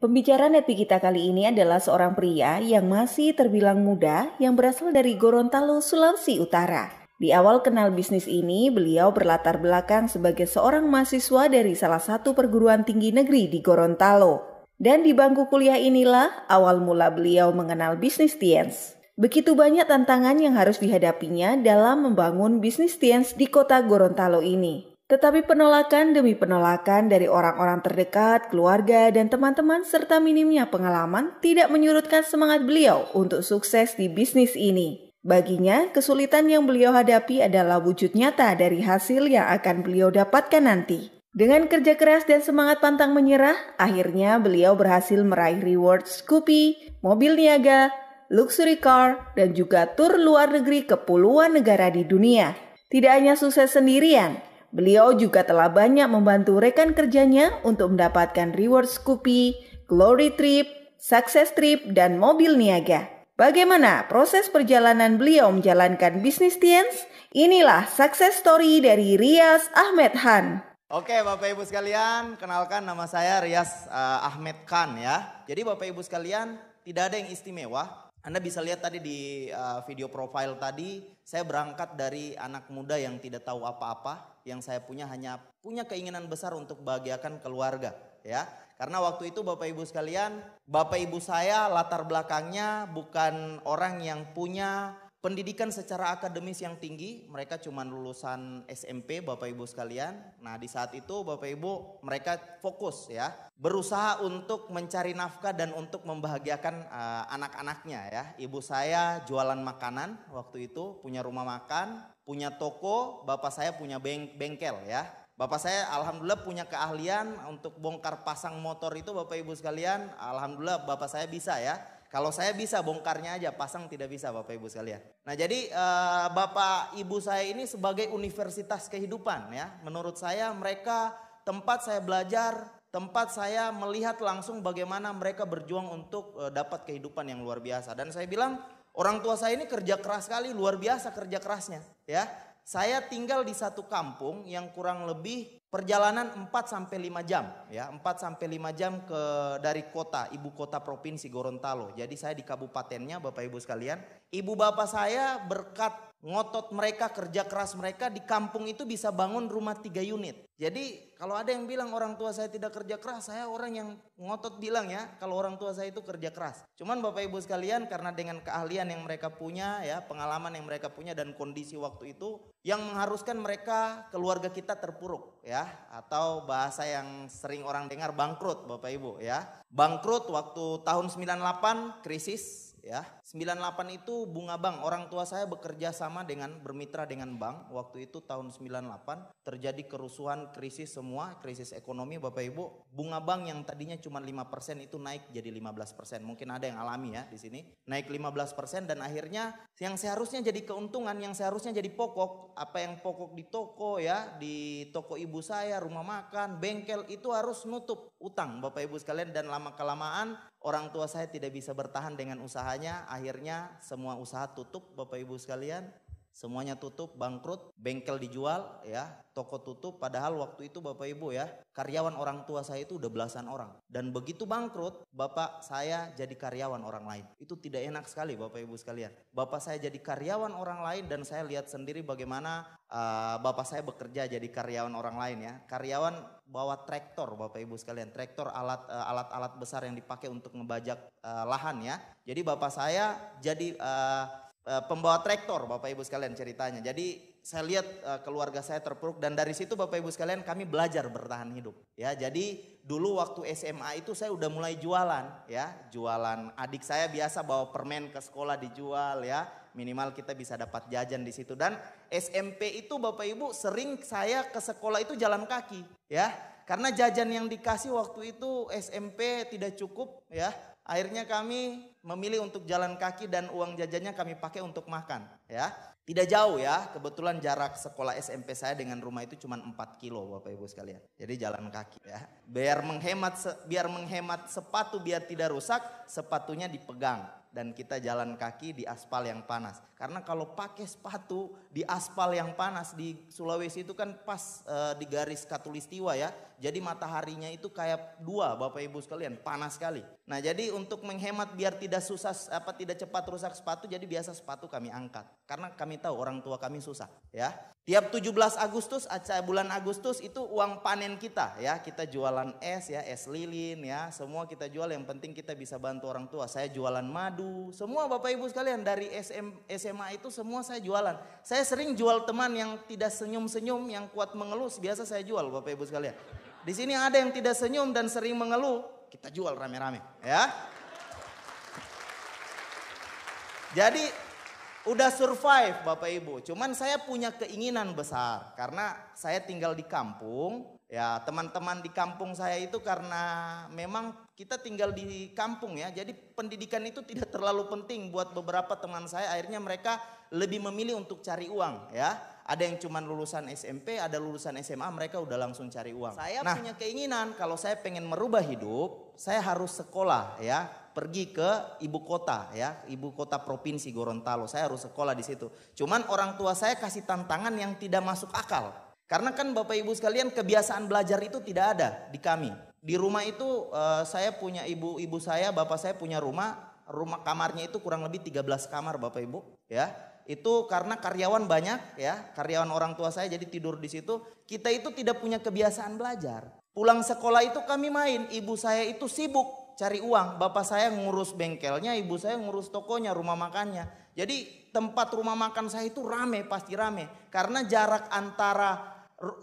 Pembicaraan Netpi kita kali ini adalah seorang pria yang masih terbilang muda yang berasal dari Gorontalo, Sulawesi Utara. Di awal kenal bisnis ini, beliau berlatar belakang sebagai seorang mahasiswa dari salah satu perguruan tinggi negeri di Gorontalo. Dan di bangku kuliah inilah awal mula beliau mengenal bisnis Tiens. Begitu banyak tantangan yang harus dihadapinya dalam membangun bisnis Tiens di kota Gorontalo ini. Tetapi penolakan demi penolakan dari orang-orang terdekat, keluarga, dan teman-teman serta minimnya pengalaman tidak menyurutkan semangat beliau untuk sukses di bisnis ini. Baginya, kesulitan yang beliau hadapi adalah wujud nyata dari hasil yang akan beliau dapatkan nanti. Dengan kerja keras dan semangat pantang menyerah, akhirnya beliau berhasil meraih reward Scoopy, mobil niaga, luxury car, dan juga tur luar negeri ke puluhan negara di dunia. Tidak hanya sukses sendirian, Beliau juga telah banyak membantu rekan kerjanya untuk mendapatkan reward Scoopy, Glory Trip, Success Trip, dan mobil niaga. Bagaimana proses perjalanan beliau menjalankan bisnis Tiens? Inilah success story dari Rias Ahmed Khan. Oke Bapak Ibu sekalian, kenalkan nama saya Rias uh, eh, Ahmed Khan ya. Jadi Bapak Ibu sekalian, tidak ada yang istimewa. Anda bisa lihat tadi di uh, video profile tadi, saya berangkat dari anak muda yang tidak tahu apa-apa, yang saya punya hanya punya keinginan besar untuk bahagiakan keluarga, ya. Karena waktu itu Bapak Ibu sekalian, Bapak Ibu saya latar belakangnya bukan orang yang punya Pendidikan secara akademis yang tinggi, mereka cuma lulusan SMP, Bapak Ibu sekalian. Nah, di saat itu Bapak Ibu mereka fokus ya, berusaha untuk mencari nafkah dan untuk membahagiakan uh, anak-anaknya ya. Ibu saya jualan makanan waktu itu, punya rumah makan, punya toko, bapak saya punya beng bengkel ya. Bapak saya alhamdulillah punya keahlian untuk bongkar pasang motor itu Bapak Ibu sekalian, alhamdulillah bapak saya bisa ya kalau saya bisa bongkarnya aja, pasang tidak bisa Bapak Ibu sekalian. Nah jadi uh, Bapak Ibu saya ini sebagai universitas kehidupan ya. Menurut saya mereka tempat saya belajar, tempat saya melihat langsung bagaimana mereka berjuang untuk uh, dapat kehidupan yang luar biasa. Dan saya bilang orang tua saya ini kerja keras sekali, luar biasa kerja kerasnya ya saya tinggal di satu kampung yang kurang lebih perjalanan 4 sampai 5 jam ya, 4 sampai 5 jam ke dari kota, ibu kota provinsi Gorontalo. Jadi saya di kabupatennya Bapak Ibu sekalian. Ibu bapak saya berkat ngotot mereka, kerja keras mereka di kampung itu bisa bangun rumah tiga unit. Jadi kalau ada yang bilang orang tua saya tidak kerja keras, saya orang yang ngotot bilang ya kalau orang tua saya itu kerja keras. Cuman Bapak Ibu sekalian karena dengan keahlian yang mereka punya ya, pengalaman yang mereka punya dan kondisi waktu itu yang mengharuskan mereka keluarga kita terpuruk ya atau bahasa yang sering orang dengar bangkrut Bapak Ibu ya. Bangkrut waktu tahun 98 krisis ya 98 itu bunga bank. Orang tua saya bekerja sama dengan bermitra dengan bank. Waktu itu tahun 98 terjadi kerusuhan, krisis semua, krisis ekonomi Bapak Ibu. Bunga bank yang tadinya cuma 5% itu naik jadi 15%. Mungkin ada yang alami ya di sini. Naik 15% dan akhirnya yang seharusnya jadi keuntungan, yang seharusnya jadi pokok, apa yang pokok di toko ya, di toko ibu saya, rumah makan, bengkel itu harus nutup utang Bapak Ibu sekalian dan lama kelamaan orang tua saya tidak bisa bertahan dengan usahanya akhirnya semua usaha tutup Bapak Ibu sekalian semuanya tutup, bangkrut, bengkel dijual, ya, toko tutup. Padahal waktu itu Bapak Ibu ya, karyawan orang tua saya itu udah belasan orang. Dan begitu bangkrut, Bapak saya jadi karyawan orang lain. Itu tidak enak sekali Bapak Ibu sekalian. Bapak saya jadi karyawan orang lain dan saya lihat sendiri bagaimana uh, Bapak saya bekerja jadi karyawan orang lain ya. Karyawan bawa traktor Bapak Ibu sekalian, traktor alat eh, alat-alat besar yang dipakai untuk ngebajak uh, lahan ya. Jadi Bapak saya jadi uh, Eh, pembawa traktor Bapak Ibu sekalian ceritanya. Jadi saya lihat eh, keluarga saya terpuruk dan dari situ Bapak Ibu sekalian kami belajar bertahan hidup. Ya, jadi dulu waktu SMA itu saya udah mulai jualan ya, jualan. Adik saya biasa bawa permen ke sekolah dijual ya. Minimal kita bisa dapat jajan di situ dan SMP itu Bapak Ibu sering saya ke sekolah itu jalan kaki ya. Karena jajan yang dikasih waktu itu SMP tidak cukup ya Akhirnya kami memilih untuk jalan kaki dan uang jajannya kami pakai untuk makan, ya. Tidak jauh ya, kebetulan jarak sekolah SMP saya dengan rumah itu cuma 4 kilo Bapak Ibu sekalian. Jadi jalan kaki ya. Biar menghemat biar menghemat sepatu biar tidak rusak, sepatunya dipegang dan kita jalan kaki di aspal yang panas. Karena kalau pakai sepatu di aspal yang panas di Sulawesi itu kan pas e, di garis katulistiwa ya, jadi mataharinya itu kayak dua Bapak Ibu sekalian, panas sekali. Nah, jadi untuk menghemat biar tidak susah apa tidak cepat rusak sepatu, jadi biasa sepatu kami angkat. Karena kami tahu orang tua kami susah, ya. Tiap 17 Agustus, bulan Agustus itu uang panen kita ya. Kita jualan es ya, es lilin ya. Semua kita jual yang penting kita bisa bantu orang tua. Saya jualan madu. Semua Bapak Ibu sekalian dari SM, SMA itu semua saya jualan. Saya sering jual teman yang tidak senyum-senyum, yang kuat mengelus. Biasa saya jual Bapak Ibu sekalian. Di sini ada yang tidak senyum dan sering mengeluh, kita jual rame-rame, ya. Jadi udah survive Bapak Ibu. Cuman saya punya keinginan besar karena saya tinggal di kampung. Ya, teman-teman di kampung saya itu karena memang kita tinggal di kampung ya. Jadi pendidikan itu tidak terlalu penting buat beberapa teman saya. Akhirnya mereka lebih memilih untuk cari uang ya ada yang cuma lulusan SMP, ada lulusan SMA, mereka udah langsung cari uang. Saya nah, punya keinginan kalau saya pengen merubah hidup, saya harus sekolah ya, pergi ke ibu kota ya, ibu kota provinsi Gorontalo. Saya harus sekolah di situ. Cuman orang tua saya kasih tantangan yang tidak masuk akal. Karena kan Bapak Ibu sekalian kebiasaan belajar itu tidak ada di kami. Di rumah itu eh, saya punya ibu-ibu saya, bapak saya punya rumah, rumah kamarnya itu kurang lebih 13 kamar Bapak Ibu, ya itu karena karyawan banyak ya, karyawan orang tua saya jadi tidur di situ. Kita itu tidak punya kebiasaan belajar. Pulang sekolah itu kami main, ibu saya itu sibuk cari uang, bapak saya ngurus bengkelnya, ibu saya ngurus tokonya, rumah makannya. Jadi tempat rumah makan saya itu rame, pasti rame. Karena jarak antara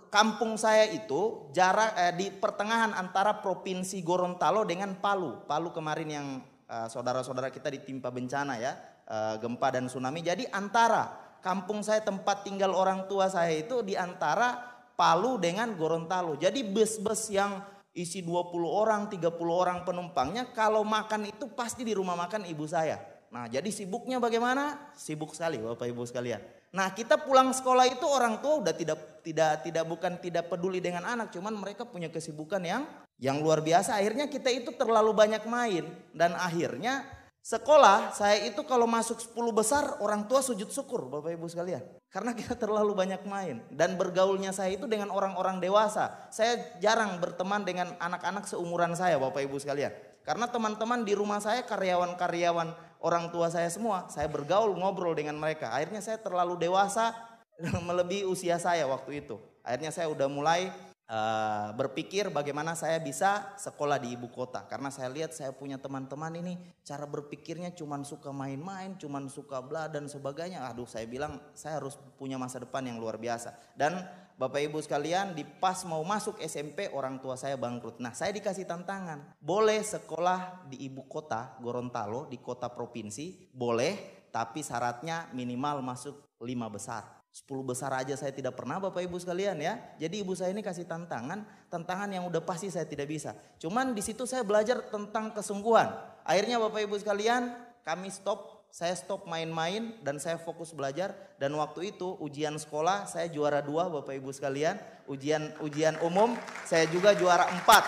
kampung saya itu jarak eh, di pertengahan antara provinsi Gorontalo dengan Palu. Palu kemarin yang eh, saudara-saudara eh, kita ditimpa bencana ya, Eh, gempa dan tsunami. Jadi antara kampung saya tempat tinggal orang tua saya itu di antara Palu dengan Gorontalo. Jadi bus-bus yang isi 20 orang, 30 orang penumpangnya kalau makan itu pasti di rumah makan ibu saya. Nah, jadi sibuknya bagaimana? Sibuk sekali Bapak Ibu sekalian. Nah, kita pulang sekolah itu orang tua udah tidak tidak tidak bukan tidak peduli dengan anak, cuman mereka punya kesibukan yang yang luar biasa. Akhirnya kita itu terlalu banyak main dan akhirnya Sekolah saya itu kalau masuk 10 besar orang tua sujud syukur Bapak Ibu sekalian. Karena kita terlalu banyak main dan bergaulnya saya itu dengan orang-orang dewasa. Saya jarang berteman dengan anak-anak seumuran saya Bapak Ibu sekalian. Karena teman-teman di rumah saya karyawan-karyawan orang tua saya semua, saya bergaul ngobrol dengan mereka. Akhirnya saya terlalu dewasa melebihi usia saya waktu itu. Akhirnya saya udah mulai Eh, berpikir bagaimana saya bisa sekolah di ibu kota karena saya lihat saya punya teman-teman ini cara berpikirnya cuma suka main-main, cuma suka bla dan sebagainya. Aduh, saya bilang saya harus punya masa depan yang luar biasa. Dan Bapak Ibu sekalian, di pas mau masuk SMP orang tua saya bangkrut. Nah, saya dikasih tantangan. Boleh sekolah di ibu kota Gorontalo di kota provinsi, boleh tapi syaratnya minimal masuk lima besar. 10 besar aja saya tidak pernah Bapak Ibu sekalian ya. Jadi ibu saya ini kasih tantangan, tantangan yang udah pasti saya tidak bisa. Cuman di situ saya belajar tentang kesungguhan. Akhirnya Bapak Ibu sekalian, kami stop, saya stop main-main dan saya fokus belajar dan waktu itu ujian sekolah saya juara dua Bapak Ibu sekalian, ujian ujian umum saya juga juara empat.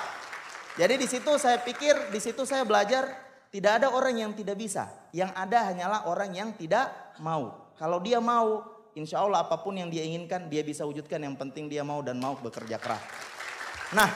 Jadi di situ saya pikir, di situ saya belajar tidak ada orang yang tidak bisa, yang ada hanyalah orang yang tidak mau. Kalau dia mau, insya Allah apapun yang dia inginkan dia bisa wujudkan. Yang penting dia mau dan mau bekerja keras. Nah,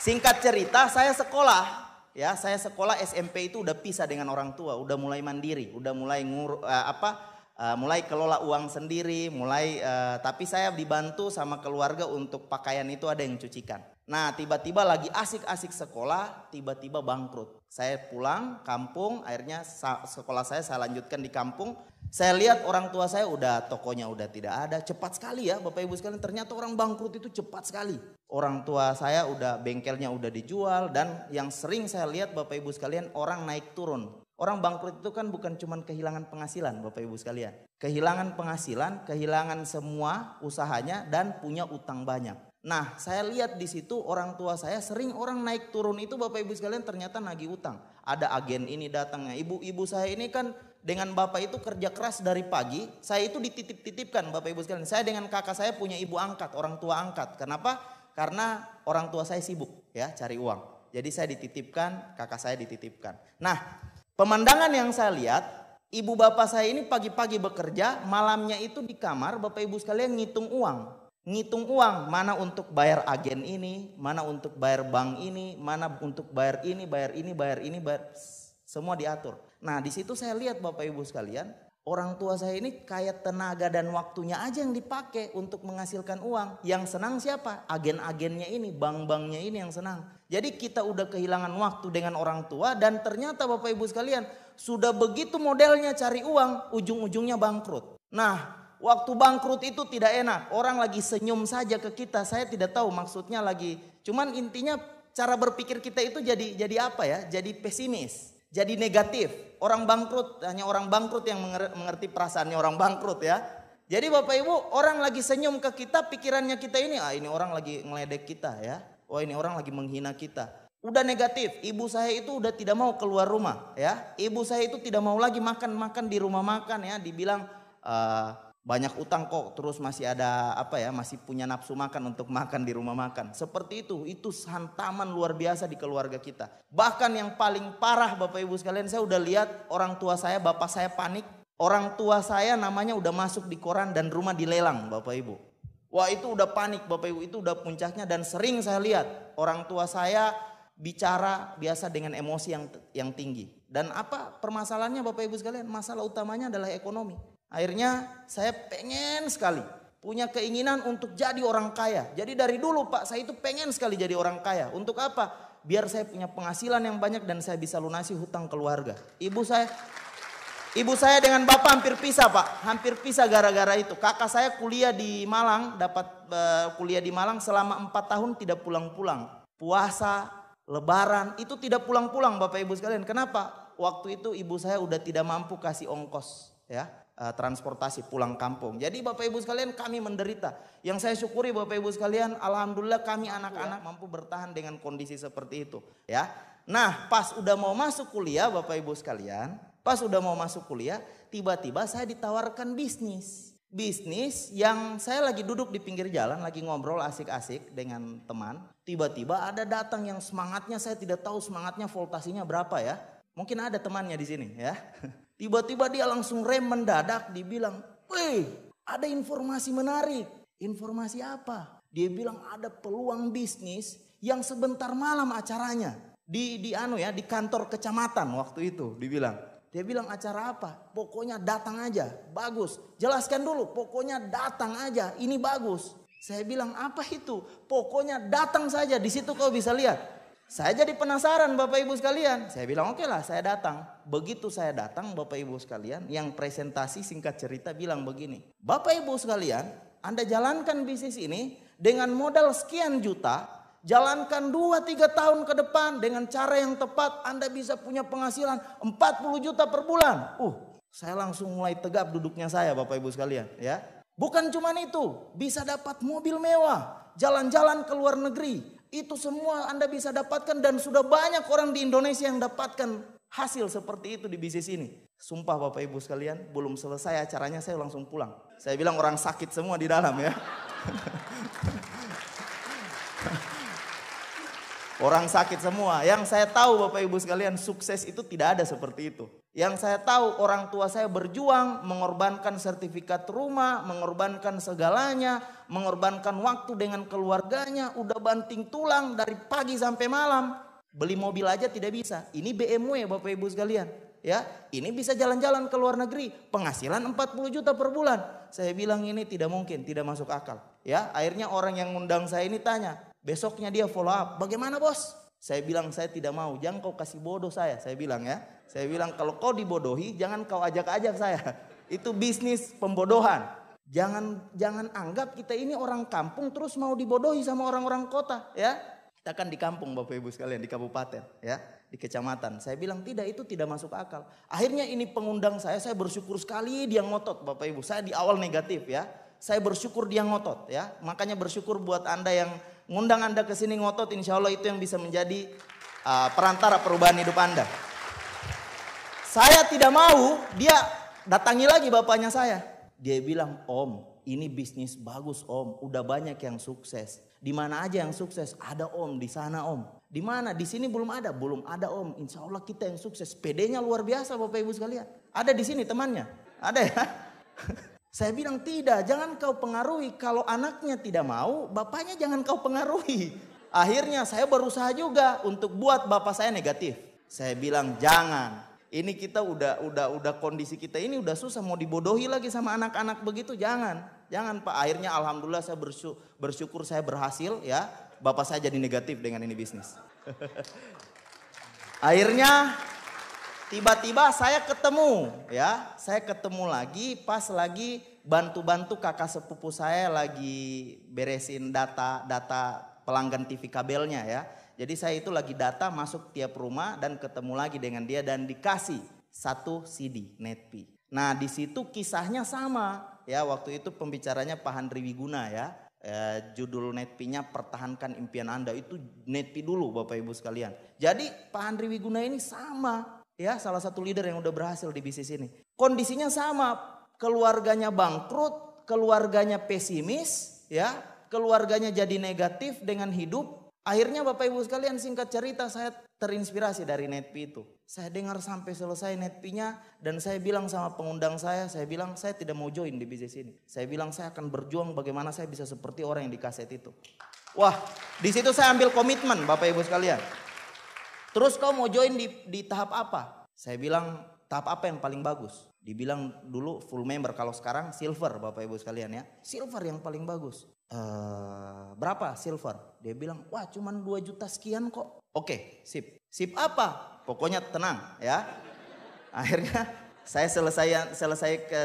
singkat cerita saya sekolah. Ya, saya sekolah SMP itu udah pisah dengan orang tua, udah mulai mandiri, udah mulai ngur, uh, apa uh, mulai kelola uang sendiri, mulai uh, tapi saya dibantu sama keluarga untuk pakaian itu ada yang cucikan. Nah, tiba-tiba lagi asik-asik sekolah, tiba-tiba bangkrut. Saya pulang kampung, akhirnya sekolah saya saya lanjutkan di kampung. Saya lihat orang tua saya udah tokonya udah tidak ada, cepat sekali ya Bapak Ibu sekalian. Ternyata orang bangkrut itu cepat sekali. Orang tua saya udah bengkelnya udah dijual dan yang sering saya lihat Bapak Ibu sekalian orang naik turun. Orang bangkrut itu kan bukan cuma kehilangan penghasilan Bapak Ibu sekalian. Kehilangan penghasilan, kehilangan semua usahanya dan punya utang banyak. Nah, saya lihat di situ orang tua saya sering orang naik turun itu Bapak Ibu sekalian ternyata nagih utang. Ada agen ini datangnya. Ibu-ibu saya ini kan dengan bapak itu kerja keras dari pagi, saya itu dititip-titipkan Bapak Ibu sekalian. Saya dengan kakak saya punya ibu angkat, orang tua angkat. Kenapa? Karena orang tua saya sibuk ya cari uang. Jadi saya dititipkan, kakak saya dititipkan. Nah, pemandangan yang saya lihat Ibu bapak saya ini pagi-pagi bekerja, malamnya itu di kamar bapak ibu sekalian ngitung uang ngitung uang mana untuk bayar agen ini, mana untuk bayar bank ini, mana untuk bayar ini, bayar ini, bayar ini, bayar semua diatur. Nah, di situ saya lihat Bapak Ibu sekalian, orang tua saya ini kayak tenaga dan waktunya aja yang dipakai untuk menghasilkan uang. Yang senang siapa? Agen-agennya ini, bank-banknya ini yang senang. Jadi kita udah kehilangan waktu dengan orang tua dan ternyata Bapak Ibu sekalian, sudah begitu modelnya cari uang, ujung-ujungnya bangkrut. Nah, Waktu bangkrut itu tidak enak. Orang lagi senyum saja ke kita. Saya tidak tahu maksudnya lagi. Cuman intinya cara berpikir kita itu jadi jadi apa ya? Jadi pesimis, jadi negatif. Orang bangkrut hanya orang bangkrut yang mengerti perasaannya orang bangkrut ya. Jadi Bapak Ibu, orang lagi senyum ke kita, pikirannya kita ini, ah ini orang lagi ngeledek kita ya. Wah oh, ini orang lagi menghina kita. Udah negatif, ibu saya itu udah tidak mau keluar rumah ya. Ibu saya itu tidak mau lagi makan-makan di rumah makan ya. Dibilang uh, banyak utang kok terus masih ada apa ya, masih punya nafsu makan untuk makan di rumah makan. Seperti itu, itu hantaman luar biasa di keluarga kita. Bahkan yang paling parah Bapak Ibu sekalian, saya udah lihat orang tua saya, bapak saya panik. Orang tua saya namanya udah masuk di koran dan rumah dilelang Bapak Ibu. Wah itu udah panik Bapak Ibu, itu udah puncaknya dan sering saya lihat orang tua saya bicara biasa dengan emosi yang yang tinggi. Dan apa permasalahannya Bapak Ibu sekalian? Masalah utamanya adalah ekonomi. Akhirnya saya pengen sekali punya keinginan untuk jadi orang kaya. Jadi dari dulu Pak, saya itu pengen sekali jadi orang kaya. Untuk apa? Biar saya punya penghasilan yang banyak dan saya bisa lunasi hutang keluarga. Ibu saya Ibu saya dengan bapak hampir pisah pak, hampir pisah gara-gara itu. Kakak saya kuliah di Malang, dapat uh, kuliah di Malang selama empat tahun tidak pulang-pulang. Puasa, lebaran, itu tidak pulang-pulang bapak ibu sekalian. Kenapa? Waktu itu ibu saya udah tidak mampu kasih ongkos ya. Eh, transportasi pulang kampung. Jadi Bapak Ibu sekalian kami menderita. Yang saya syukuri Bapak Ibu sekalian alhamdulillah kami anak-anak mampu bertahan dengan kondisi seperti itu, ya. Nah, pas udah mau masuk kuliah Bapak Ibu sekalian, pas udah mau masuk kuliah, tiba-tiba saya ditawarkan bisnis. Bisnis yang saya lagi duduk di pinggir jalan, lagi ngobrol asik-asik dengan teman. Tiba-tiba ada datang yang semangatnya saya tidak tahu semangatnya voltasinya berapa ya. Mungkin ada temannya di sini ya. Tiba-tiba dia langsung rem mendadak dibilang, "Wih, ada informasi menarik." Informasi apa? Dia bilang ada peluang bisnis yang sebentar malam acaranya di di anu ya, di kantor kecamatan waktu itu dibilang. Dia bilang acara apa? Pokoknya datang aja. Bagus. Jelaskan dulu, pokoknya datang aja. Ini bagus. Saya bilang apa itu? Pokoknya datang saja. Di situ kau bisa lihat. Saya jadi penasaran Bapak Ibu sekalian. Saya bilang oke okay lah saya datang begitu saya datang Bapak Ibu sekalian, yang presentasi singkat cerita bilang begini. Bapak Ibu sekalian, Anda jalankan bisnis ini dengan modal sekian juta, jalankan 2-3 tahun ke depan dengan cara yang tepat Anda bisa punya penghasilan 40 juta per bulan. Uh, saya langsung mulai tegap duduknya saya Bapak Ibu sekalian ya. Bukan cuma itu, bisa dapat mobil mewah, jalan-jalan ke luar negeri, itu semua Anda bisa dapatkan dan sudah banyak orang di Indonesia yang dapatkan hasil seperti itu di bisnis ini. Sumpah Bapak Ibu sekalian, belum selesai acaranya saya langsung pulang. Saya bilang orang sakit semua di dalam ya. orang sakit semua. Yang saya tahu Bapak Ibu sekalian, sukses itu tidak ada seperti itu. Yang saya tahu orang tua saya berjuang mengorbankan sertifikat rumah, mengorbankan segalanya, mengorbankan waktu dengan keluarganya, udah banting tulang dari pagi sampai malam. Beli mobil aja tidak bisa. Ini BMW Bapak Ibu sekalian. Ya, ini bisa jalan-jalan ke luar negeri, penghasilan 40 juta per bulan. Saya bilang ini tidak mungkin, tidak masuk akal. Ya, akhirnya orang yang ngundang saya ini tanya, besoknya dia follow up, bagaimana bos? Saya bilang saya tidak mau, jangan kau kasih bodoh saya. Saya bilang ya, saya bilang kalau kau dibodohi, jangan kau ajak-ajak saya. Itu bisnis pembodohan. Jangan jangan anggap kita ini orang kampung terus mau dibodohi sama orang-orang kota ya. Kita kan di kampung Bapak Ibu sekalian, di kabupaten ya, di kecamatan. Saya bilang tidak itu tidak masuk akal. Akhirnya ini pengundang saya, saya bersyukur sekali dia ngotot Bapak Ibu. Saya di awal negatif ya. Saya bersyukur dia ngotot ya. Makanya bersyukur buat Anda yang ngundang Anda ke sini ngotot insya Allah itu yang bisa menjadi uh, perantara perubahan hidup Anda. Saya tidak mau dia datangi lagi bapaknya saya. Dia bilang, "Om, ini bisnis bagus, Om. Udah banyak yang sukses." Di mana aja yang sukses? Ada om, di sana om. Di mana? Di sini belum ada, belum ada om. Insya Allah kita yang sukses. Pedenya luar biasa Bapak Ibu sekalian. Ada di sini temannya? Ada ya? Saya bilang tidak, jangan kau pengaruhi. Kalau anaknya tidak mau, bapaknya jangan kau pengaruhi. Akhirnya saya berusaha juga untuk buat bapak saya negatif. Saya bilang jangan, ini kita udah udah udah kondisi kita ini udah susah mau dibodohi lagi sama anak-anak begitu jangan. Jangan Pak, akhirnya alhamdulillah saya bersyukur, bersyukur saya berhasil ya. Bapak saya jadi negatif dengan ini bisnis. akhirnya tiba-tiba saya ketemu ya, saya ketemu lagi pas lagi bantu-bantu kakak sepupu saya lagi beresin data-data pelanggan TV kabelnya ya. Jadi saya itu lagi data masuk tiap rumah dan ketemu lagi dengan dia dan dikasih satu CD Netpi. Nah di situ kisahnya sama ya waktu itu pembicaranya Pak Handri Wiguna ya. E, judul Netpinya pertahankan impian Anda itu Netpi dulu Bapak Ibu sekalian. Jadi Pak Hendri Wiguna ini sama ya salah satu leader yang udah berhasil di bisnis ini. Kondisinya sama, keluarganya bangkrut, keluarganya pesimis ya, keluarganya jadi negatif dengan hidup Akhirnya Bapak Ibu sekalian singkat cerita saya terinspirasi dari NetPi itu. Saya dengar sampai selesai netpinya dan saya bilang sama pengundang saya, saya bilang saya tidak mau join di bisnis ini. Saya bilang saya akan berjuang bagaimana saya bisa seperti orang yang di kaset itu. Wah, di situ saya ambil komitmen Bapak Ibu sekalian. Terus kau mau join di, di tahap apa? Saya bilang tahap apa yang paling bagus? Dibilang dulu full member, kalau sekarang silver Bapak Ibu sekalian ya. Silver yang paling bagus e, berapa silver? Dia bilang, wah cuman 2 juta sekian kok. Oke, sip. Sip apa? Pokoknya tenang ya. Akhirnya saya selesai selesai ke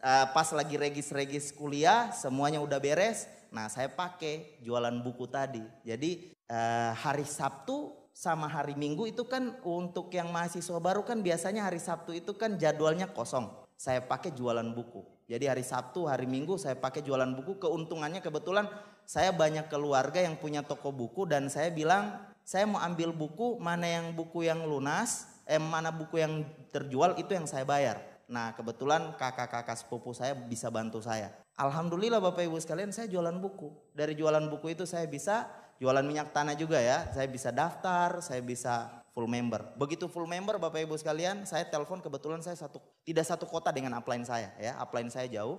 uh, pas lagi regis-regis kuliah, semuanya udah beres. Nah, saya pakai jualan buku tadi. Jadi uh, hari Sabtu sama hari Minggu itu kan untuk yang mahasiswa baru kan biasanya hari Sabtu itu kan jadwalnya kosong. Saya pakai jualan buku. Jadi hari Sabtu, hari Minggu saya pakai jualan buku. Keuntungannya kebetulan saya banyak keluarga yang punya toko buku dan saya bilang saya mau ambil buku mana yang buku yang lunas, eh mana buku yang terjual itu yang saya bayar. Nah kebetulan kakak-kakak sepupu saya bisa bantu saya. Alhamdulillah Bapak Ibu sekalian saya jualan buku. Dari jualan buku itu saya bisa jualan minyak tanah juga ya. Saya bisa daftar, saya bisa full member. Begitu full member Bapak Ibu sekalian, saya telepon kebetulan saya satu tidak satu kota dengan upline saya ya, upline saya jauh.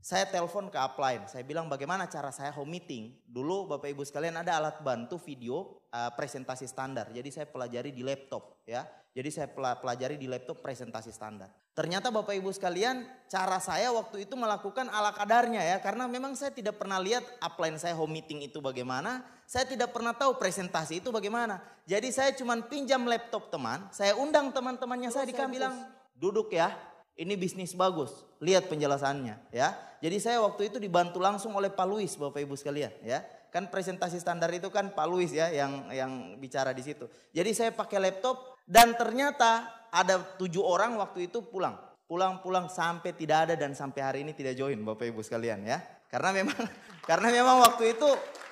Saya telepon ke upline, saya bilang bagaimana cara saya home meeting. Dulu Bapak Ibu sekalian ada alat bantu video Eh, presentasi standar. Jadi saya pelajari di laptop ya. Jadi saya pelajari di laptop presentasi standar. Ternyata Bapak Ibu sekalian, cara saya waktu itu melakukan ala kadarnya ya karena memang saya tidak pernah lihat upline saya home meeting itu bagaimana, saya tidak pernah tahu presentasi itu bagaimana. Jadi saya cuma pinjam laptop teman, saya undang teman-temannya saya di kampus. bilang, "Duduk ya, ini bisnis bagus. Lihat penjelasannya ya. Jadi saya waktu itu dibantu langsung oleh Pak Luis Bapak Ibu sekalian ya. Kan presentasi standar itu kan Pak Luis ya yang yang bicara di situ. Jadi saya pakai laptop dan ternyata ada tujuh orang waktu itu pulang. Pulang-pulang sampai tidak ada dan sampai hari ini tidak join Bapak Ibu sekalian ya. Karena memang karena memang waktu itu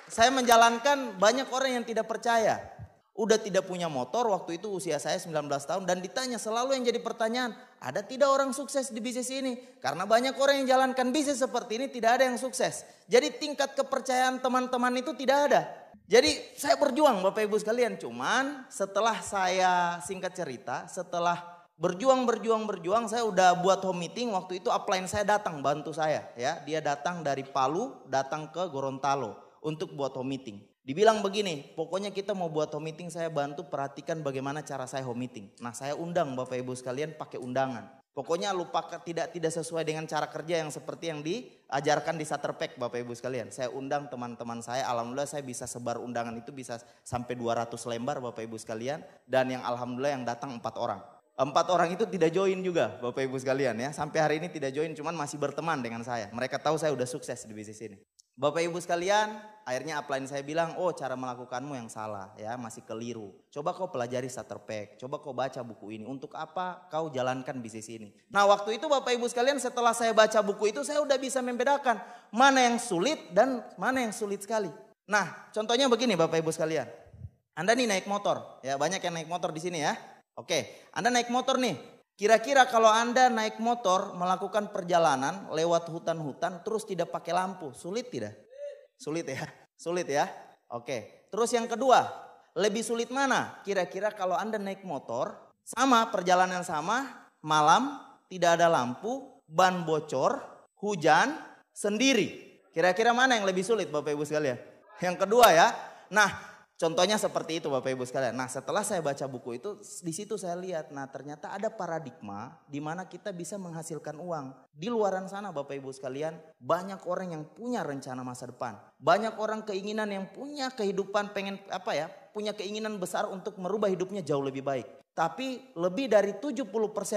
saya menjalankan banyak orang yang tidak percaya udah tidak punya motor waktu itu usia saya 19 tahun dan ditanya selalu yang jadi pertanyaan ada tidak orang sukses di bisnis ini karena banyak orang yang jalankan bisnis seperti ini tidak ada yang sukses jadi tingkat kepercayaan teman-teman itu tidak ada jadi saya berjuang Bapak Ibu sekalian cuman setelah saya singkat cerita setelah berjuang berjuang berjuang saya udah buat home meeting waktu itu upline saya datang bantu saya ya dia datang dari Palu datang ke Gorontalo untuk buat home meeting Dibilang begini, pokoknya kita mau buat home meeting, saya bantu perhatikan bagaimana cara saya home meeting. Nah saya undang Bapak Ibu sekalian pakai undangan. Pokoknya lupa tidak tidak sesuai dengan cara kerja yang seperti yang diajarkan di Saterpek Bapak Ibu sekalian. Saya undang teman-teman saya, alhamdulillah saya bisa sebar undangan itu bisa sampai 200 lembar Bapak Ibu sekalian. Dan yang alhamdulillah yang datang empat orang. Empat orang itu tidak join juga Bapak Ibu sekalian ya. Sampai hari ini tidak join cuman masih berteman dengan saya. Mereka tahu saya udah sukses di bisnis ini. Bapak Ibu sekalian, akhirnya upline saya bilang, oh cara melakukanmu yang salah ya, masih keliru. Coba kau pelajari starter pack, coba kau baca buku ini. Untuk apa kau jalankan bisnis ini? Nah waktu itu Bapak Ibu sekalian setelah saya baca buku itu saya udah bisa membedakan mana yang sulit dan mana yang sulit sekali. Nah contohnya begini Bapak Ibu sekalian. Anda nih naik motor, ya banyak yang naik motor di sini ya. Oke, Anda naik motor nih, Kira-kira kalau Anda naik motor melakukan perjalanan lewat hutan-hutan terus tidak pakai lampu, sulit tidak? Sulit ya? Sulit ya? Oke. Terus yang kedua, lebih sulit mana? Kira-kira kalau Anda naik motor sama perjalanan sama, malam, tidak ada lampu, ban bocor, hujan, sendiri. Kira-kira mana yang lebih sulit Bapak Ibu sekalian? Yang kedua ya. Nah, Contohnya seperti itu Bapak Ibu sekalian. Nah setelah saya baca buku itu, di situ saya lihat, nah ternyata ada paradigma di mana kita bisa menghasilkan uang. Di luaran sana Bapak Ibu sekalian, banyak orang yang punya rencana masa depan. Banyak orang keinginan yang punya kehidupan pengen apa ya, punya keinginan besar untuk merubah hidupnya jauh lebih baik. Tapi lebih dari 70%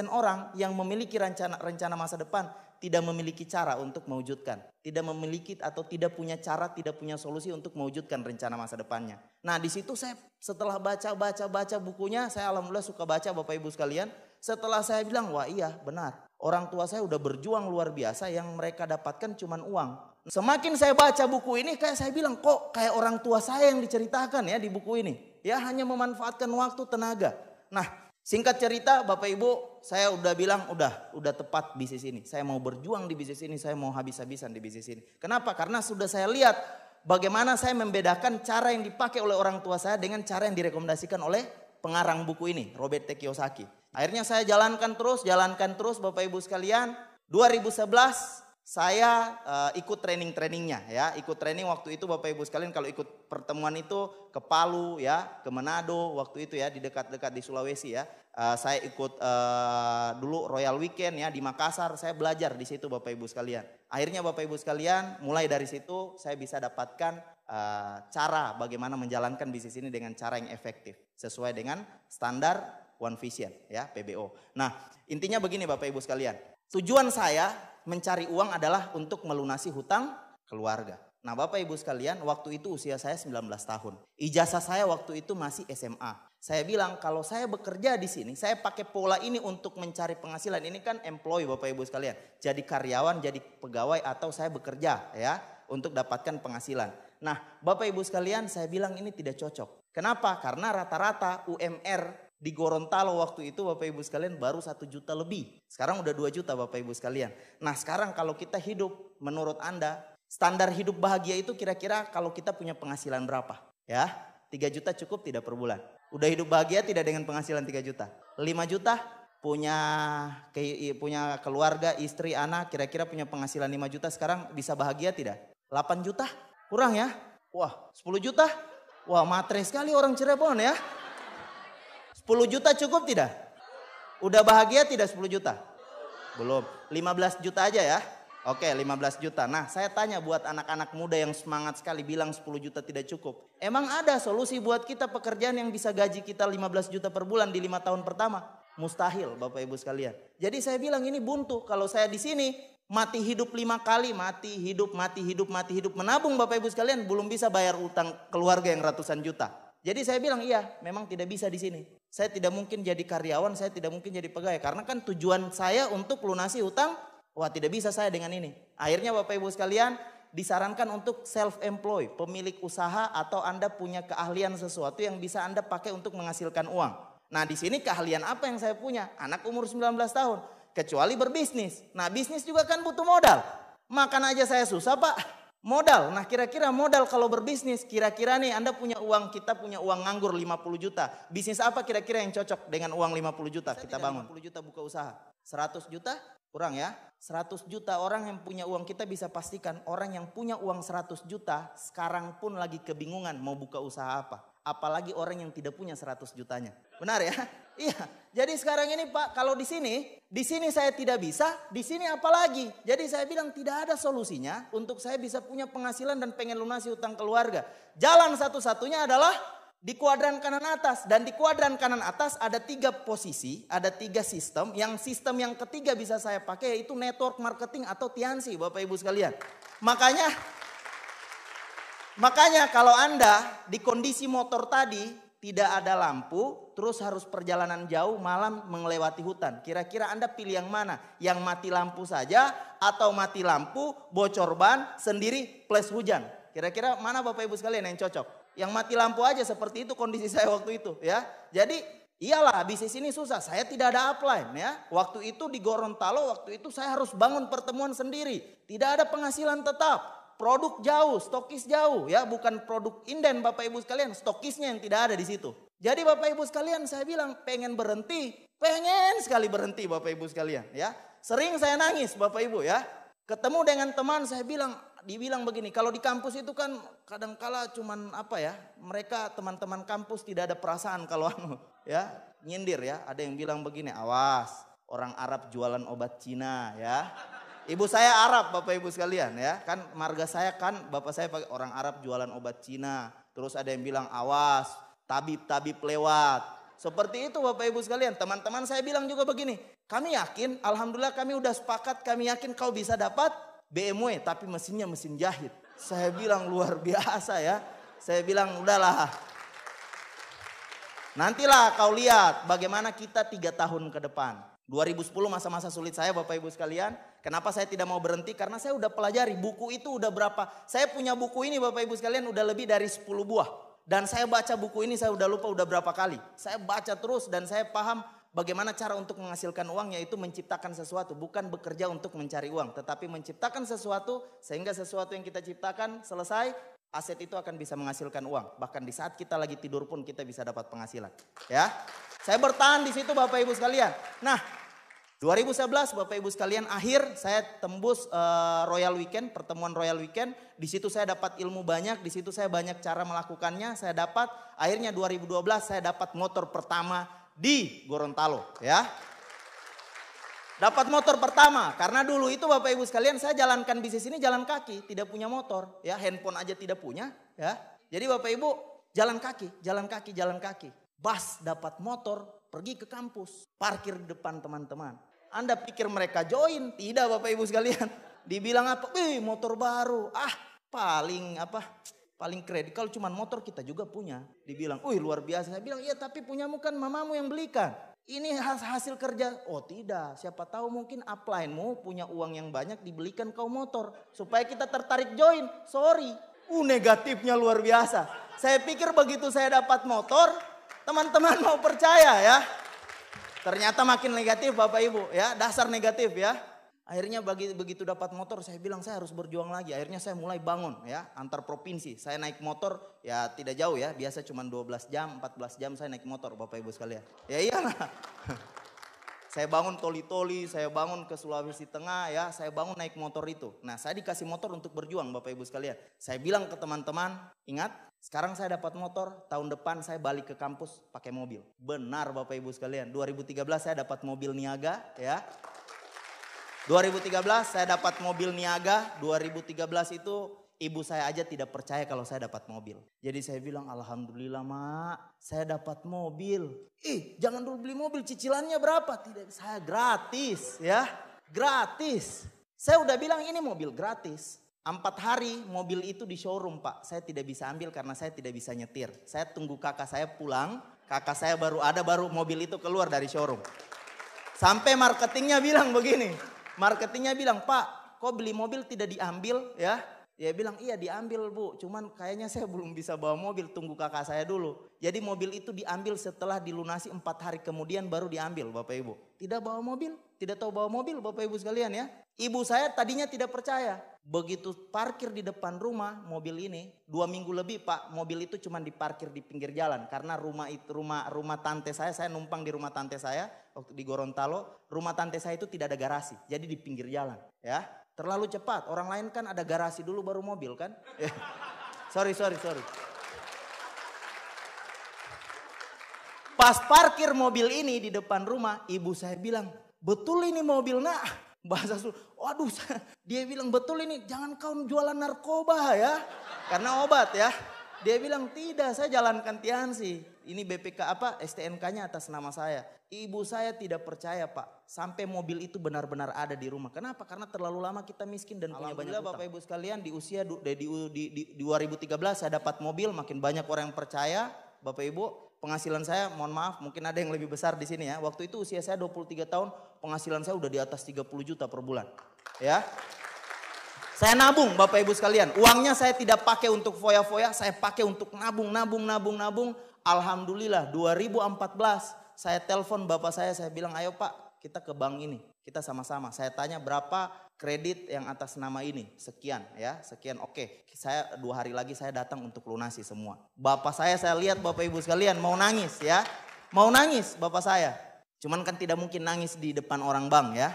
orang yang memiliki rencana rencana masa depan tidak memiliki cara untuk mewujudkan, tidak memiliki atau tidak punya cara, tidak punya solusi untuk mewujudkan rencana masa depannya. Nah, di situ saya setelah baca baca baca bukunya, saya alhamdulillah suka baca Bapak Ibu sekalian. Setelah saya bilang, "Wah, iya, benar. Orang tua saya udah berjuang luar biasa yang mereka dapatkan cuman uang." Semakin saya baca buku ini kayak saya bilang, "Kok kayak orang tua saya yang diceritakan ya di buku ini?" Ya, hanya memanfaatkan waktu tenaga. Nah, singkat cerita Bapak Ibu saya udah bilang udah udah tepat bisnis ini. Saya mau berjuang di bisnis ini, saya mau habis-habisan di bisnis ini. Kenapa? Karena sudah saya lihat bagaimana saya membedakan cara yang dipakai oleh orang tua saya dengan cara yang direkomendasikan oleh pengarang buku ini, Robert T. Kiyosaki. Akhirnya saya jalankan terus, jalankan terus Bapak Ibu sekalian. 2011 saya uh, ikut training-trainingnya ya, ikut training waktu itu Bapak Ibu sekalian kalau ikut pertemuan itu ke Palu ya, ke Manado waktu itu ya di dekat-dekat di Sulawesi ya. Uh, saya ikut uh, dulu Royal Weekend ya di Makassar, saya belajar di situ Bapak Ibu sekalian. Akhirnya Bapak Ibu sekalian, mulai dari situ saya bisa dapatkan uh, cara bagaimana menjalankan bisnis ini dengan cara yang efektif sesuai dengan standar One Vision ya, PBO. Nah, intinya begini Bapak Ibu sekalian, Tujuan saya mencari uang adalah untuk melunasi hutang keluarga. Nah Bapak Ibu sekalian, waktu itu usia saya 19 tahun. Ijazah saya waktu itu masih SMA. Saya bilang kalau saya bekerja di sini, saya pakai pola ini untuk mencari penghasilan. Ini kan employee Bapak Ibu sekalian. Jadi karyawan, jadi pegawai atau saya bekerja ya untuk dapatkan penghasilan. Nah Bapak Ibu sekalian saya bilang ini tidak cocok. Kenapa? Karena rata-rata UMR di Gorontalo waktu itu Bapak Ibu sekalian baru satu juta lebih. Sekarang udah 2 juta Bapak Ibu sekalian. Nah sekarang kalau kita hidup menurut Anda, standar hidup bahagia itu kira-kira kalau kita punya penghasilan berapa? Ya, 3 juta cukup tidak per bulan. Udah hidup bahagia tidak dengan penghasilan 3 juta. 5 juta punya punya keluarga, istri, anak, kira-kira punya penghasilan 5 juta sekarang bisa bahagia tidak? 8 juta? Kurang ya? Wah, 10 juta? Wah, matre sekali orang Cirebon ya. 10 juta cukup tidak? Udah bahagia tidak 10 juta? Belum. 15 juta aja ya. Oke, 15 juta. Nah, saya tanya buat anak-anak muda yang semangat sekali bilang 10 juta tidak cukup. Emang ada solusi buat kita pekerjaan yang bisa gaji kita 15 juta per bulan di 5 tahun pertama? Mustahil, Bapak Ibu sekalian. Jadi saya bilang ini buntu. Kalau saya di sini mati hidup lima kali, mati hidup, mati hidup, mati hidup. Menabung Bapak Ibu sekalian belum bisa bayar utang keluarga yang ratusan juta. Jadi saya bilang iya, memang tidak bisa di sini. Saya tidak mungkin jadi karyawan, saya tidak mungkin jadi pegawai. Karena kan tujuan saya untuk lunasi hutang, wah tidak bisa saya dengan ini. Akhirnya Bapak Ibu sekalian, disarankan untuk self employ, pemilik usaha atau Anda punya keahlian sesuatu yang bisa Anda pakai untuk menghasilkan uang. Nah di sini keahlian apa yang saya punya? Anak umur 19 tahun, kecuali berbisnis. Nah bisnis juga kan butuh modal. Makan aja saya susah pak, Modal, nah kira-kira modal kalau berbisnis, kira-kira nih Anda punya uang, kita punya uang nganggur 50 juta. Bisnis apa kira-kira yang cocok dengan uang 50 juta Saya kita bangun? 50 juta buka usaha, 100 juta kurang ya. 100 juta orang yang punya uang kita bisa pastikan orang yang punya uang 100 juta sekarang pun lagi kebingungan mau buka usaha apa. Apalagi orang yang tidak punya 100 jutanya. Benar ya? Iya. Jadi sekarang ini Pak, kalau di sini, di sini saya tidak bisa, di sini apalagi. Jadi saya bilang tidak ada solusinya untuk saya bisa punya penghasilan dan pengen lunasi utang keluarga. Jalan satu-satunya adalah di kuadran kanan atas dan di kuadran kanan atas ada tiga posisi, ada tiga sistem. Yang sistem yang ketiga bisa saya pakai yaitu network marketing atau tiansi, Bapak Ibu sekalian. Makanya Makanya kalau Anda di kondisi motor tadi tidak ada lampu, terus harus perjalanan jauh malam melewati hutan. Kira-kira Anda pilih yang mana? Yang mati lampu saja atau mati lampu, bocor ban, sendiri plus hujan. Kira-kira mana Bapak Ibu sekalian yang cocok? Yang mati lampu aja seperti itu kondisi saya waktu itu ya. Jadi iyalah bisnis ini susah, saya tidak ada upline ya. Waktu itu di Gorontalo, waktu itu saya harus bangun pertemuan sendiri. Tidak ada penghasilan tetap produk jauh, stokis jauh ya, bukan produk inden Bapak Ibu sekalian, stokisnya yang tidak ada di situ. Jadi Bapak Ibu sekalian, saya bilang pengen berhenti, pengen sekali berhenti Bapak Ibu sekalian ya. Sering saya nangis Bapak Ibu ya. Ketemu dengan teman saya bilang dibilang begini, kalau di kampus itu kan kadang kala cuman apa ya, mereka teman-teman kampus tidak ada perasaan kalau anu ya, nyindir ya. Ada yang bilang begini, awas orang Arab jualan obat Cina ya. Ibu saya Arab, Bapak Ibu sekalian ya. Kan marga saya kan bapak saya pakai orang Arab jualan obat Cina. Terus ada yang bilang awas, tabib-tabib lewat. Seperti itu Bapak Ibu sekalian. Teman-teman saya bilang juga begini. Kami yakin, Alhamdulillah kami udah sepakat, kami yakin kau bisa dapat BMW. Tapi mesinnya mesin jahit. Saya bilang luar biasa ya. Saya bilang udahlah. Nantilah kau lihat bagaimana kita tiga tahun ke depan. 2010 masa-masa sulit saya Bapak Ibu sekalian. Kenapa saya tidak mau berhenti? Karena saya udah pelajari buku itu udah berapa. Saya punya buku ini Bapak Ibu sekalian udah lebih dari 10 buah. Dan saya baca buku ini saya udah lupa udah berapa kali. Saya baca terus dan saya paham bagaimana cara untuk menghasilkan uang yaitu menciptakan sesuatu. Bukan bekerja untuk mencari uang. Tetapi menciptakan sesuatu sehingga sesuatu yang kita ciptakan selesai. Aset itu akan bisa menghasilkan uang. Bahkan di saat kita lagi tidur pun kita bisa dapat penghasilan. Ya, saya bertahan di situ Bapak Ibu sekalian. Nah, 2011 Bapak Ibu sekalian akhir saya tembus eh, Royal Weekend, pertemuan Royal Weekend. Di situ saya dapat ilmu banyak, di situ saya banyak cara melakukannya, saya dapat. Akhirnya 2012 saya dapat motor pertama di Gorontalo ya. Dapat motor pertama karena dulu itu Bapak Ibu sekalian saya jalankan bisnis ini jalan kaki, tidak punya motor ya, handphone aja tidak punya ya. Jadi Bapak Ibu jalan kaki, jalan kaki, jalan kaki. Bas dapat motor, pergi ke kampus, parkir depan teman-teman anda pikir mereka join? Tidak Bapak Ibu sekalian. Dibilang apa? Wih motor baru. Ah paling apa? Paling kredit. Kalau cuma motor kita juga punya. Dibilang, wih luar biasa. Saya bilang, iya tapi punyamu kan mamamu yang belikan. Ini hasil kerja. Oh tidak, siapa tahu mungkin upline-mu punya uang yang banyak dibelikan kau motor. Supaya kita tertarik join. Sorry. Uh negatifnya luar biasa. Saya pikir begitu saya dapat motor, teman-teman mau percaya ya. Ternyata makin negatif Bapak Ibu ya, dasar negatif ya. Akhirnya bagi, begitu dapat motor saya bilang saya harus berjuang lagi. Akhirnya saya mulai bangun ya antar provinsi. Saya naik motor ya tidak jauh ya, biasa cuma 12 jam, 14 jam saya naik motor Bapak Ibu sekalian. Ya iyalah. Saya bangun toli-toli, saya bangun ke Sulawesi Tengah ya, saya bangun naik motor itu. Nah, saya dikasih motor untuk berjuang Bapak Ibu sekalian. Saya bilang ke teman-teman, ingat sekarang saya dapat motor, tahun depan saya balik ke kampus pakai mobil. Benar Bapak Ibu sekalian, 2013 saya dapat mobil niaga ya. 2013 saya dapat mobil niaga, 2013 itu Ibu saya aja tidak percaya kalau saya dapat mobil. Jadi saya bilang, Alhamdulillah mak, saya dapat mobil. Ih, jangan dulu beli mobil, cicilannya berapa? Tidak, saya gratis ya, gratis. Saya udah bilang ini mobil gratis. Empat hari mobil itu di showroom pak, saya tidak bisa ambil karena saya tidak bisa nyetir. Saya tunggu kakak saya pulang, kakak saya baru ada baru mobil itu keluar dari showroom. Sampai marketingnya bilang begini, marketingnya bilang pak, kok beli mobil tidak diambil ya? Ya bilang iya diambil bu, cuman kayaknya saya belum bisa bawa mobil, tunggu kakak saya dulu. Jadi mobil itu diambil setelah dilunasi empat hari kemudian baru diambil bapak ibu. Tidak bawa mobil, tidak tahu bawa mobil bapak ibu sekalian ya. Ibu saya tadinya tidak percaya. Begitu parkir di depan rumah mobil ini, dua minggu lebih pak mobil itu cuman diparkir di pinggir jalan. Karena rumah itu rumah rumah tante saya, saya numpang di rumah tante saya waktu di Gorontalo. Rumah tante saya itu tidak ada garasi, jadi di pinggir jalan ya. Terlalu cepat. Orang lain kan ada garasi dulu baru mobil kan? sorry, sorry, sorry. Pas parkir mobil ini di depan rumah, ibu saya bilang, betul ini mobil nak. Bahasa su, waduh saya, dia bilang betul ini jangan kau jualan narkoba ya. Karena obat ya. Dia bilang tidak saya jalankan tiansi ini BPK apa STNK-nya atas nama saya. Ibu saya tidak percaya pak, sampai mobil itu benar-benar ada di rumah. Kenapa? Karena terlalu lama kita miskin dan punya banyak utang. Bapak Ibu sekalian di usia di, di, di, di 2013 saya dapat mobil, makin banyak orang yang percaya. Bapak Ibu, penghasilan saya mohon maaf mungkin ada yang lebih besar di sini ya. Waktu itu usia saya 23 tahun, penghasilan saya udah di atas 30 juta per bulan. Ya. Saya nabung Bapak Ibu sekalian. Uangnya saya tidak pakai untuk foya-foya, saya pakai untuk nabung, nabung, nabung, nabung. Alhamdulillah 2014 saya telepon bapak saya, saya bilang ayo pak kita ke bank ini, kita sama-sama. Saya tanya berapa kredit yang atas nama ini, sekian ya, sekian oke. Okay. Saya dua hari lagi saya datang untuk lunasi semua. Bapak saya saya lihat bapak ibu sekalian mau nangis ya, mau nangis bapak saya. Cuman kan tidak mungkin nangis di depan orang bank ya.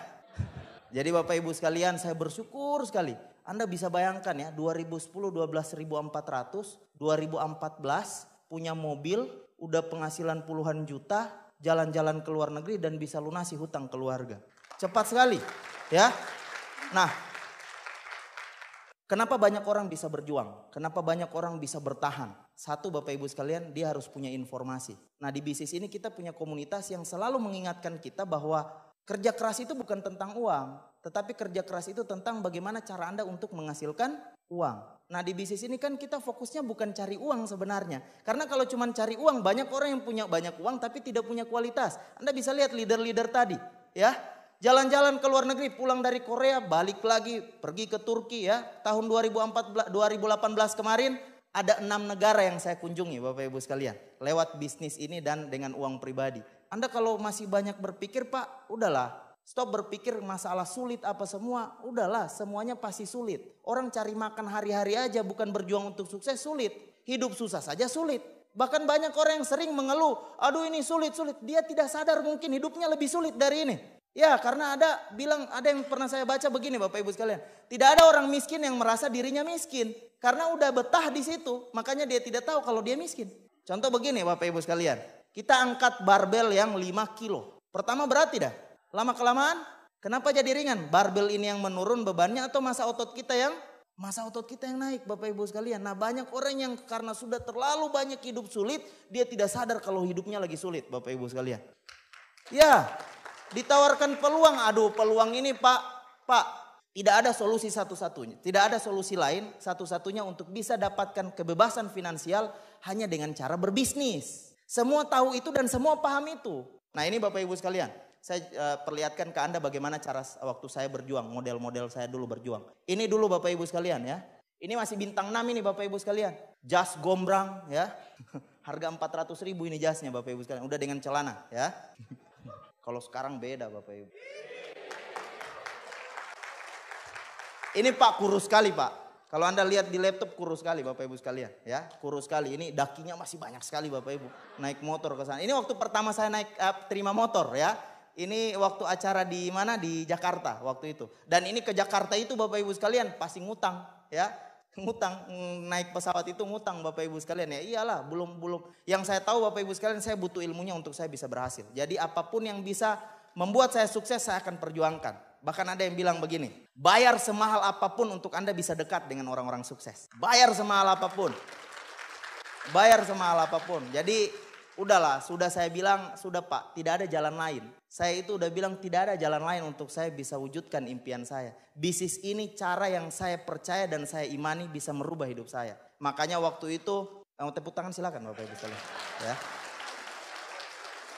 Jadi bapak ibu sekalian saya bersyukur sekali anda bisa bayangkan ya 2010 12400, 2014 punya mobil, udah penghasilan puluhan juta, jalan-jalan ke luar negeri dan bisa lunasi hutang keluarga. Cepat sekali, ya. Nah, kenapa banyak orang bisa berjuang? Kenapa banyak orang bisa bertahan? Satu Bapak Ibu sekalian, dia harus punya informasi. Nah, di bisnis ini kita punya komunitas yang selalu mengingatkan kita bahwa kerja keras itu bukan tentang uang, tetapi kerja keras itu tentang bagaimana cara Anda untuk menghasilkan uang. Nah di bisnis ini kan kita fokusnya bukan cari uang sebenarnya. Karena kalau cuma cari uang banyak orang yang punya banyak uang tapi tidak punya kualitas. Anda bisa lihat leader-leader tadi ya. Jalan-jalan ke luar negeri pulang dari Korea balik lagi pergi ke Turki ya. Tahun 2014, 2018 kemarin ada enam negara yang saya kunjungi Bapak Ibu sekalian. Lewat bisnis ini dan dengan uang pribadi. Anda kalau masih banyak berpikir Pak udahlah Stop berpikir masalah sulit apa semua. Udahlah, semuanya pasti sulit. Orang cari makan hari-hari aja bukan berjuang untuk sukses sulit. Hidup susah saja sulit. Bahkan banyak orang yang sering mengeluh, aduh ini sulit-sulit. Dia tidak sadar mungkin hidupnya lebih sulit dari ini. Ya, karena ada bilang ada yang pernah saya baca begini Bapak Ibu sekalian. Tidak ada orang miskin yang merasa dirinya miskin karena udah betah di situ, makanya dia tidak tahu kalau dia miskin. Contoh begini Bapak Ibu sekalian. Kita angkat barbel yang 5 kilo. Pertama berat tidak? Lama kelamaan, kenapa jadi ringan? Barbel ini yang menurun bebannya atau masa otot kita yang masa otot kita yang naik Bapak Ibu sekalian. Nah banyak orang yang karena sudah terlalu banyak hidup sulit, dia tidak sadar kalau hidupnya lagi sulit Bapak Ibu sekalian. Ya, ditawarkan peluang, aduh peluang ini Pak, Pak, tidak ada solusi satu-satunya, tidak ada solusi lain satu-satunya untuk bisa dapatkan kebebasan finansial hanya dengan cara berbisnis. Semua tahu itu dan semua paham itu. Nah ini Bapak Ibu sekalian, saya uh, perlihatkan ke Anda bagaimana cara waktu saya berjuang, model-model saya dulu berjuang. Ini dulu Bapak Ibu sekalian ya. Ini masih bintang 6 ini Bapak Ibu sekalian. Jas gombrang ya. Harga 400 ribu ini jasnya Bapak Ibu sekalian. Udah dengan celana ya. Kalau sekarang beda Bapak Ibu. Ini Pak kurus sekali Pak. Kalau Anda lihat di laptop kurus sekali Bapak Ibu sekalian ya. Kurus sekali. Ini dakinya masih banyak sekali Bapak Ibu. Naik motor ke sana. Ini waktu pertama saya naik uh, terima motor ya ini waktu acara di mana? Di Jakarta waktu itu. Dan ini ke Jakarta itu Bapak Ibu sekalian pasti ngutang ya. Ngutang naik pesawat itu ngutang Bapak Ibu sekalian ya. Iyalah belum belum yang saya tahu Bapak Ibu sekalian saya butuh ilmunya untuk saya bisa berhasil. Jadi apapun yang bisa membuat saya sukses saya akan perjuangkan. Bahkan ada yang bilang begini, bayar semahal apapun untuk Anda bisa dekat dengan orang-orang sukses. Bayar semahal apapun. Bayar semahal apapun. Jadi udahlah, sudah saya bilang, sudah Pak, tidak ada jalan lain. Saya itu udah bilang tidak ada jalan lain untuk saya bisa wujudkan impian saya. Bisnis ini cara yang saya percaya dan saya imani bisa merubah hidup saya. Makanya waktu itu, mau eh, tepuk tangan silakan Bapak Ibu sekalian. Ya.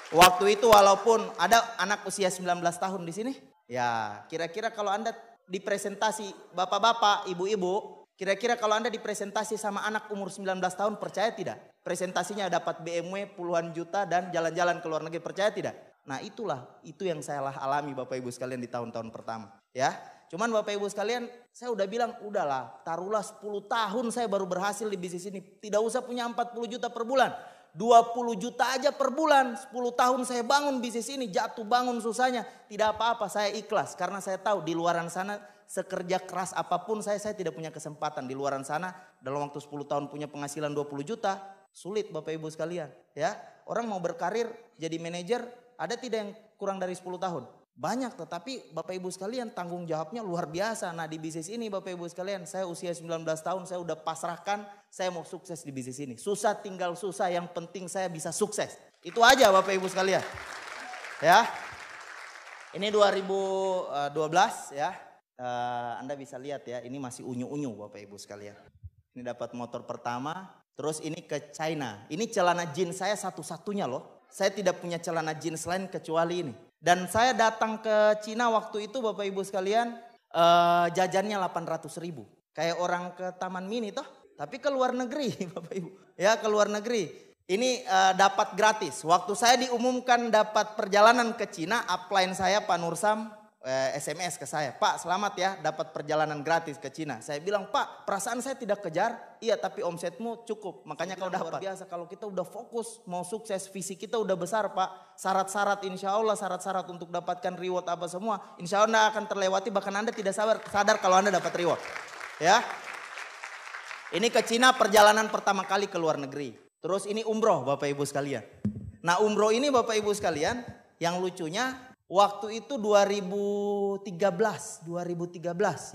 Waktu itu walaupun ada anak usia 19 tahun di sini, ya kira-kira kalau Anda dipresentasi bapak-bapak, ibu-ibu, kira-kira kalau Anda dipresentasi sama anak umur 19 tahun percaya tidak? presentasinya dapat BMW puluhan juta dan jalan-jalan ke luar negeri percaya tidak? Nah itulah itu yang saya lah alami Bapak Ibu sekalian di tahun-tahun pertama ya. Cuman Bapak Ibu sekalian saya udah bilang udahlah taruhlah 10 tahun saya baru berhasil di bisnis ini. Tidak usah punya 40 juta per bulan. 20 juta aja per bulan. 10 tahun saya bangun bisnis ini jatuh bangun susahnya. Tidak apa-apa saya ikhlas karena saya tahu di luaran sana sekerja keras apapun saya saya tidak punya kesempatan di luaran sana dalam waktu 10 tahun punya penghasilan 20 juta Sulit Bapak Ibu sekalian, ya. Orang mau berkarir jadi manajer, ada tidak yang kurang dari 10 tahun? Banyak, tetapi Bapak Ibu sekalian tanggung jawabnya luar biasa. Nah di bisnis ini Bapak Ibu sekalian, saya usia 19 tahun, saya udah pasrahkan, saya mau sukses di bisnis ini. Susah tinggal susah, yang penting saya bisa sukses. Itu aja Bapak Ibu sekalian. Ya, ini 2012 eh, ya. Eh, Anda bisa lihat ya, ini masih unyu-unyu Bapak Ibu sekalian. Ini dapat motor pertama, Terus ini ke China. Ini celana jeans saya satu-satunya loh. Saya tidak punya celana jeans lain kecuali ini. Dan saya datang ke China waktu itu Bapak Ibu sekalian. Uh, jajannya 800 ribu. Kayak orang ke Taman Mini toh. Tapi ke luar negeri Bapak Ibu. Ya ke luar negeri. Ini uh, dapat gratis. Waktu saya diumumkan dapat perjalanan ke China, upline saya Pak Nursam SMS eh, ke saya, Pak selamat ya dapat perjalanan gratis ke Cina. Saya bilang Pak perasaan saya tidak kejar, iya tapi omsetmu cukup, makanya kalau kau dapat. Biasa kalau kita udah fokus mau sukses visi kita udah besar Pak, syarat-syarat insya Allah syarat-syarat untuk dapatkan reward apa semua, insya Allah akan terlewati bahkan anda tidak sabar, sadar kalau anda dapat reward, ya. Ini ke Cina perjalanan pertama kali ke luar negeri. Terus ini umroh Bapak Ibu sekalian. Nah umroh ini Bapak Ibu sekalian yang lucunya Waktu itu 2013, 2013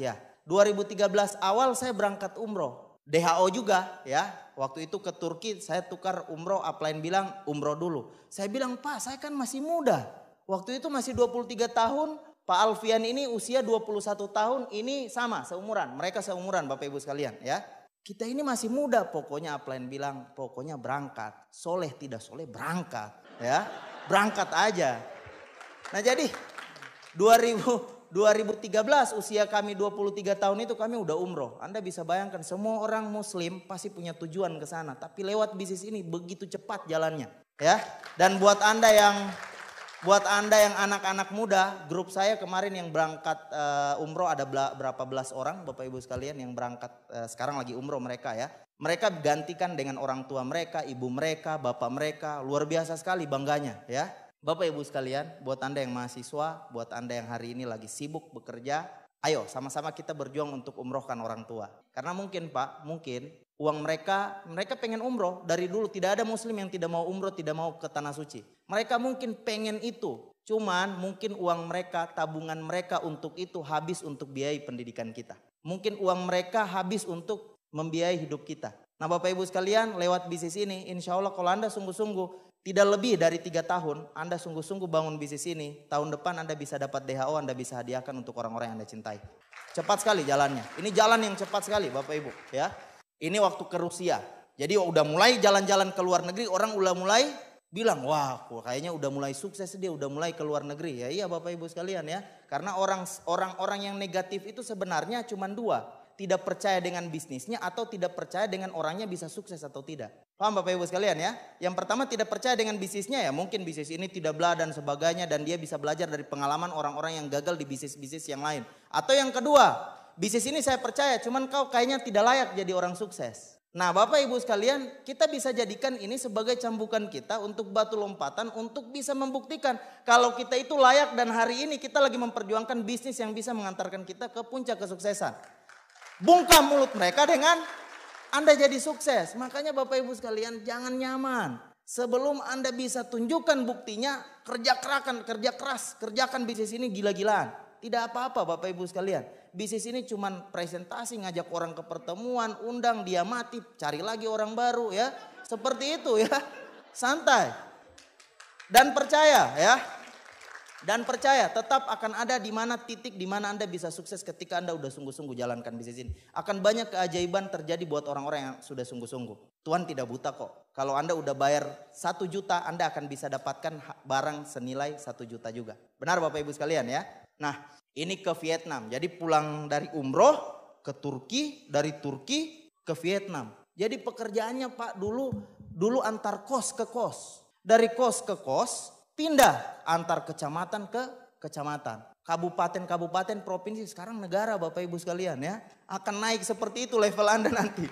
ya. 2013 awal saya berangkat umroh. DHO juga ya. Waktu itu ke Turki saya tukar umroh, upline bilang umroh dulu. Saya bilang, Pak saya kan masih muda. Waktu itu masih 23 tahun, Pak Alfian ini usia 21 tahun, ini sama seumuran. Mereka seumuran Bapak Ibu sekalian ya. Kita ini masih muda, pokoknya upline bilang, pokoknya berangkat. Soleh tidak soleh berangkat ya. Berangkat aja Nah jadi 2000, 2013 usia kami 23 tahun itu kami udah umroh. Anda bisa bayangkan semua orang muslim pasti punya tujuan ke sana. Tapi lewat bisnis ini begitu cepat jalannya. ya. Dan buat Anda yang buat Anda yang anak-anak muda, grup saya kemarin yang berangkat uh, umroh ada berapa belas orang Bapak Ibu sekalian yang berangkat uh, sekarang lagi umroh mereka ya. Mereka gantikan dengan orang tua mereka, ibu mereka, bapak mereka. Luar biasa sekali bangganya ya. Bapak Ibu sekalian, buat Anda yang mahasiswa, buat Anda yang hari ini lagi sibuk bekerja, ayo sama-sama kita berjuang untuk umrohkan orang tua. Karena mungkin Pak, mungkin uang mereka, mereka pengen umroh. Dari dulu tidak ada muslim yang tidak mau umroh, tidak mau ke tanah suci. Mereka mungkin pengen itu, cuman mungkin uang mereka, tabungan mereka untuk itu habis untuk biaya pendidikan kita. Mungkin uang mereka habis untuk membiayai hidup kita. Nah Bapak Ibu sekalian lewat bisnis ini insya Allah kalau Anda sungguh-sungguh tidak lebih dari tiga tahun Anda sungguh-sungguh bangun bisnis ini, tahun depan Anda bisa dapat DHO, Anda bisa hadiahkan untuk orang-orang yang Anda cintai. Cepat sekali jalannya. Ini jalan yang cepat sekali Bapak Ibu ya. Ini waktu ke Rusia. Jadi udah mulai jalan-jalan ke luar negeri, orang udah mulai bilang, wah kayaknya udah mulai sukses dia, udah mulai ke luar negeri. Ya iya Bapak Ibu sekalian ya. Karena orang, orang-orang yang negatif itu sebenarnya cuma dua. Tidak percaya dengan bisnisnya atau tidak percaya dengan orangnya bisa sukses atau tidak. Paham Bapak Ibu sekalian ya? Yang pertama tidak percaya dengan bisnisnya ya mungkin bisnis ini tidak belah dan sebagainya dan dia bisa belajar dari pengalaman orang-orang yang gagal di bisnis-bisnis yang lain. Atau yang kedua, bisnis ini saya percaya cuman kau kayaknya tidak layak jadi orang sukses. Nah Bapak Ibu sekalian kita bisa jadikan ini sebagai cambukan kita untuk batu lompatan untuk bisa membuktikan kalau kita itu layak dan hari ini kita lagi memperjuangkan bisnis yang bisa mengantarkan kita ke puncak kesuksesan. Bungkam mulut mereka dengan anda jadi sukses. Makanya Bapak Ibu sekalian jangan nyaman. Sebelum Anda bisa tunjukkan buktinya, kerja kerakan, kerja keras, kerjakan bisnis ini gila-gilaan. Tidak apa-apa Bapak Ibu sekalian. Bisnis ini cuma presentasi, ngajak orang ke pertemuan, undang dia mati, cari lagi orang baru ya. Seperti itu ya. Santai. Dan percaya ya. Dan percaya tetap akan ada di mana titik di mana Anda bisa sukses ketika Anda sudah sungguh-sungguh jalankan bisnis ini. Akan banyak keajaiban terjadi buat orang-orang yang sudah sungguh-sungguh. Tuhan tidak buta kok. Kalau Anda udah bayar satu juta, Anda akan bisa dapatkan barang senilai satu juta juga. Benar Bapak Ibu sekalian ya? Nah ini ke Vietnam. Jadi pulang dari umroh ke Turki, dari Turki ke Vietnam. Jadi pekerjaannya Pak dulu dulu antar kos ke kos. Dari kos ke kos, pindah antar kecamatan ke kecamatan. Kabupaten-kabupaten, provinsi, sekarang negara Bapak Ibu sekalian ya. Akan naik seperti itu level Anda nanti.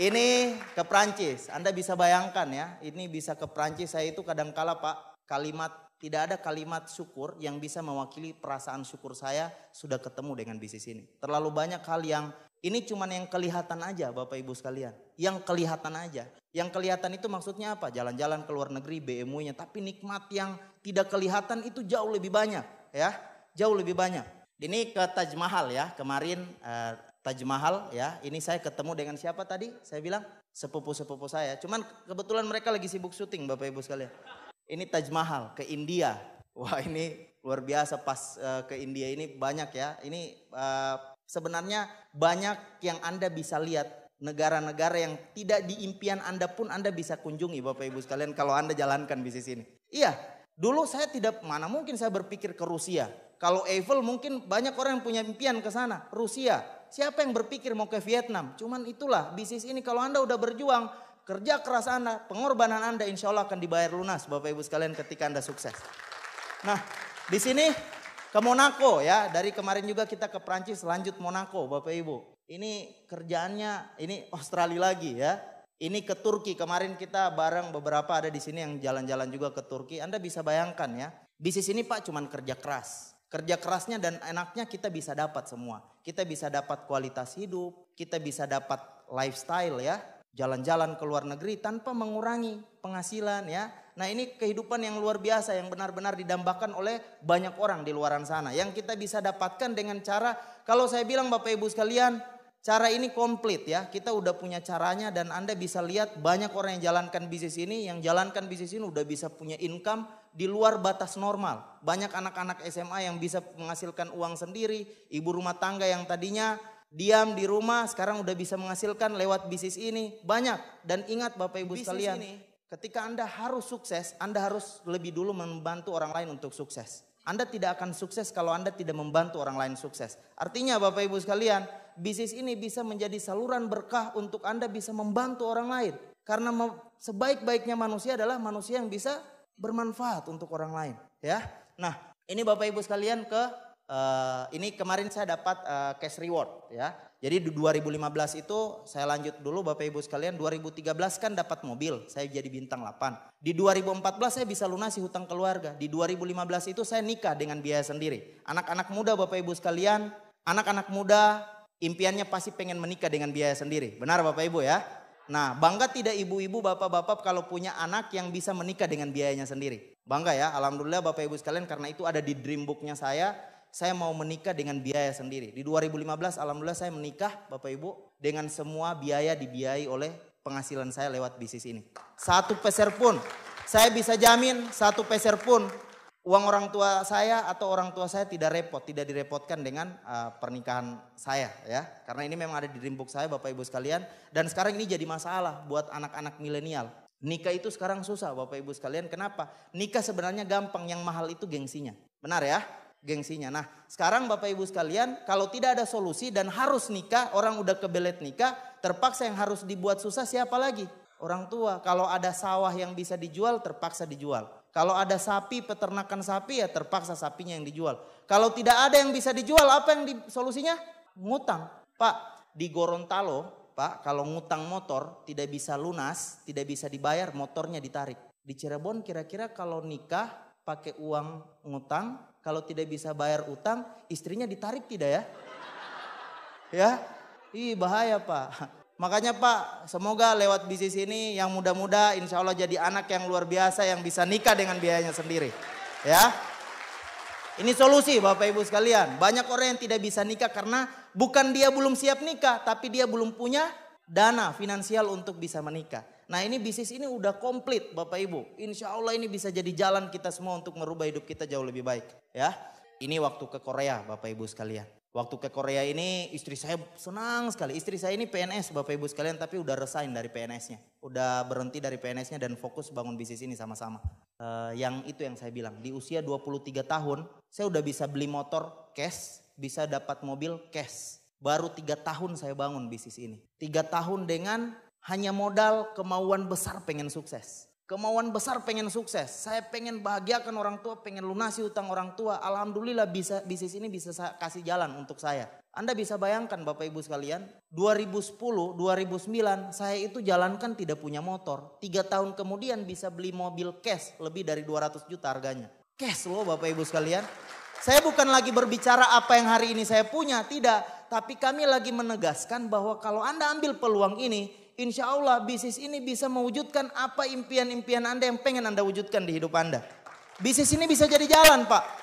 Ini ke Prancis, Anda bisa bayangkan ya. Ini bisa ke Prancis, saya itu kadang kala Pak, kalimat tidak ada kalimat syukur yang bisa mewakili perasaan syukur saya sudah ketemu dengan bisnis ini. Terlalu banyak hal yang ini cuman yang kelihatan aja Bapak Ibu sekalian. Yang kelihatan aja. Yang kelihatan itu maksudnya apa? Jalan-jalan ke luar negeri BMU-nya, tapi nikmat yang tidak kelihatan itu jauh lebih banyak, ya. Jauh lebih banyak. Ini ke Taj Mahal ya, kemarin eh, Taj Mahal ya. Ini saya ketemu dengan siapa tadi? Saya bilang sepupu-sepupu saya. Cuman kebetulan mereka lagi sibuk syuting Bapak Ibu sekalian. Ini Taj Mahal ke India. Wah, ini luar biasa pas eh, ke India ini banyak ya. Ini eh, sebenarnya banyak yang Anda bisa lihat negara-negara yang tidak diimpian Anda pun Anda bisa kunjungi Bapak Ibu sekalian kalau Anda jalankan bisnis ini. Iya, dulu saya tidak mana mungkin saya berpikir ke Rusia. Kalau Eiffel mungkin banyak orang yang punya impian ke sana, Rusia. Siapa yang berpikir mau ke Vietnam? Cuman itulah bisnis ini kalau Anda udah berjuang, kerja keras Anda, pengorbanan Anda insya Allah akan dibayar lunas Bapak Ibu sekalian ketika Anda sukses. Nah, di sini ke Monaco ya. Dari kemarin juga kita ke Prancis lanjut Monaco Bapak Ibu ini kerjaannya ini Australia lagi ya. Ini ke Turki. Kemarin kita bareng beberapa ada di sini yang jalan-jalan juga ke Turki. Anda bisa bayangkan ya. Bisnis ini Pak cuman kerja keras. Kerja kerasnya dan enaknya kita bisa dapat semua. Kita bisa dapat kualitas hidup, kita bisa dapat lifestyle ya, jalan-jalan ke luar negeri tanpa mengurangi penghasilan ya. Nah, ini kehidupan yang luar biasa yang benar-benar didambakan oleh banyak orang di luar sana yang kita bisa dapatkan dengan cara kalau saya bilang Bapak Ibu sekalian, cara ini komplit ya. Kita udah punya caranya dan Anda bisa lihat banyak orang yang jalankan bisnis ini, yang jalankan bisnis ini udah bisa punya income di luar batas normal. Banyak anak-anak SMA yang bisa menghasilkan uang sendiri, ibu rumah tangga yang tadinya diam di rumah sekarang udah bisa menghasilkan lewat bisnis ini. Banyak dan ingat Bapak Ibu bisnis sekalian, ini. ketika Anda harus sukses, Anda harus lebih dulu membantu orang lain untuk sukses. Anda tidak akan sukses kalau Anda tidak membantu orang lain sukses. Artinya Bapak Ibu sekalian, bisnis ini bisa menjadi saluran berkah untuk Anda bisa membantu orang lain. Karena sebaik-baiknya manusia adalah manusia yang bisa bermanfaat untuk orang lain, ya. Nah, ini Bapak Ibu sekalian ke Eh, ini kemarin saya dapat uh, cash reward ya. Jadi di 2015 itu saya lanjut dulu Bapak Ibu sekalian 2013 kan dapat mobil, saya jadi bintang 8. Di 2014 saya bisa lunasi hutang keluarga. Di 2015 itu saya nikah dengan biaya sendiri. Anak-anak muda Bapak Ibu sekalian, anak-anak muda impiannya pasti pengen menikah dengan biaya sendiri. Benar Bapak Ibu ya? Nah, bangga tidak ibu-ibu, bapak-bapak kalau punya anak yang bisa menikah dengan biayanya sendiri? Bangga ya, alhamdulillah Bapak Ibu sekalian karena itu ada di dream booknya saya saya mau menikah dengan biaya sendiri. Di 2015 alhamdulillah saya menikah Bapak Ibu dengan semua biaya dibiayai oleh penghasilan saya lewat bisnis ini. Satu peser pun saya bisa jamin satu peser pun uang orang tua saya atau orang tua saya tidak repot, tidak direpotkan dengan uh, pernikahan saya ya. Karena ini memang ada di rimbuk saya Bapak Ibu sekalian dan sekarang ini jadi masalah buat anak-anak milenial. Nikah itu sekarang susah Bapak Ibu sekalian. Kenapa? Nikah sebenarnya gampang, yang mahal itu gengsinya. Benar ya? gengsinya. Nah, sekarang Bapak Ibu sekalian, kalau tidak ada solusi dan harus nikah, orang udah kebelet nikah, terpaksa yang harus dibuat susah siapa lagi? Orang tua. Kalau ada sawah yang bisa dijual, terpaksa dijual. Kalau ada sapi, peternakan sapi ya terpaksa sapinya yang dijual. Kalau tidak ada yang bisa dijual, apa yang di, solusinya? Ngutang. Pak, di Gorontalo, Pak, kalau ngutang motor tidak bisa lunas, tidak bisa dibayar, motornya ditarik. Di Cirebon kira-kira kalau nikah pakai uang ngutang kalau tidak bisa bayar utang, istrinya ditarik tidak ya? Ya? Ih bahaya pak. Makanya Pak, semoga lewat bisnis ini yang muda-muda insya Allah jadi anak yang luar biasa yang bisa nikah dengan biayanya sendiri. Ya, ini solusi Bapak Ibu sekalian. Banyak orang yang tidak bisa nikah karena bukan dia belum siap nikah, tapi dia belum punya dana finansial untuk bisa menikah. Nah ini bisnis ini udah komplit Bapak Ibu. Insya Allah ini bisa jadi jalan kita semua untuk merubah hidup kita jauh lebih baik. Ya, ini waktu ke Korea Bapak Ibu sekalian. Waktu ke Korea ini istri saya senang sekali. Istri saya ini PNS Bapak Ibu sekalian tapi udah resign dari PNS-nya. Udah berhenti dari PNS-nya dan fokus bangun bisnis ini sama-sama. Uh, yang itu yang saya bilang. Di usia 23 tahun saya udah bisa beli motor cash. Bisa dapat mobil cash. Baru tiga tahun saya bangun bisnis ini. Tiga tahun dengan hanya modal kemauan besar pengen sukses. Kemauan besar pengen sukses. Saya pengen bahagiakan orang tua, pengen lunasi utang orang tua. Alhamdulillah bisa bisnis ini bisa saya kasih jalan untuk saya. Anda bisa bayangkan Bapak Ibu sekalian, 2010, 2009 saya itu jalankan tidak punya motor. Tiga tahun kemudian bisa beli mobil cash lebih dari 200 juta harganya. Cash loh Bapak Ibu sekalian. Saya bukan lagi berbicara apa yang hari ini saya punya, tidak. Tapi kami lagi menegaskan bahwa kalau Anda ambil peluang ini, Insya Allah bisnis ini bisa mewujudkan apa impian-impian Anda yang pengen Anda wujudkan di hidup Anda. Bisnis ini bisa jadi jalan Pak.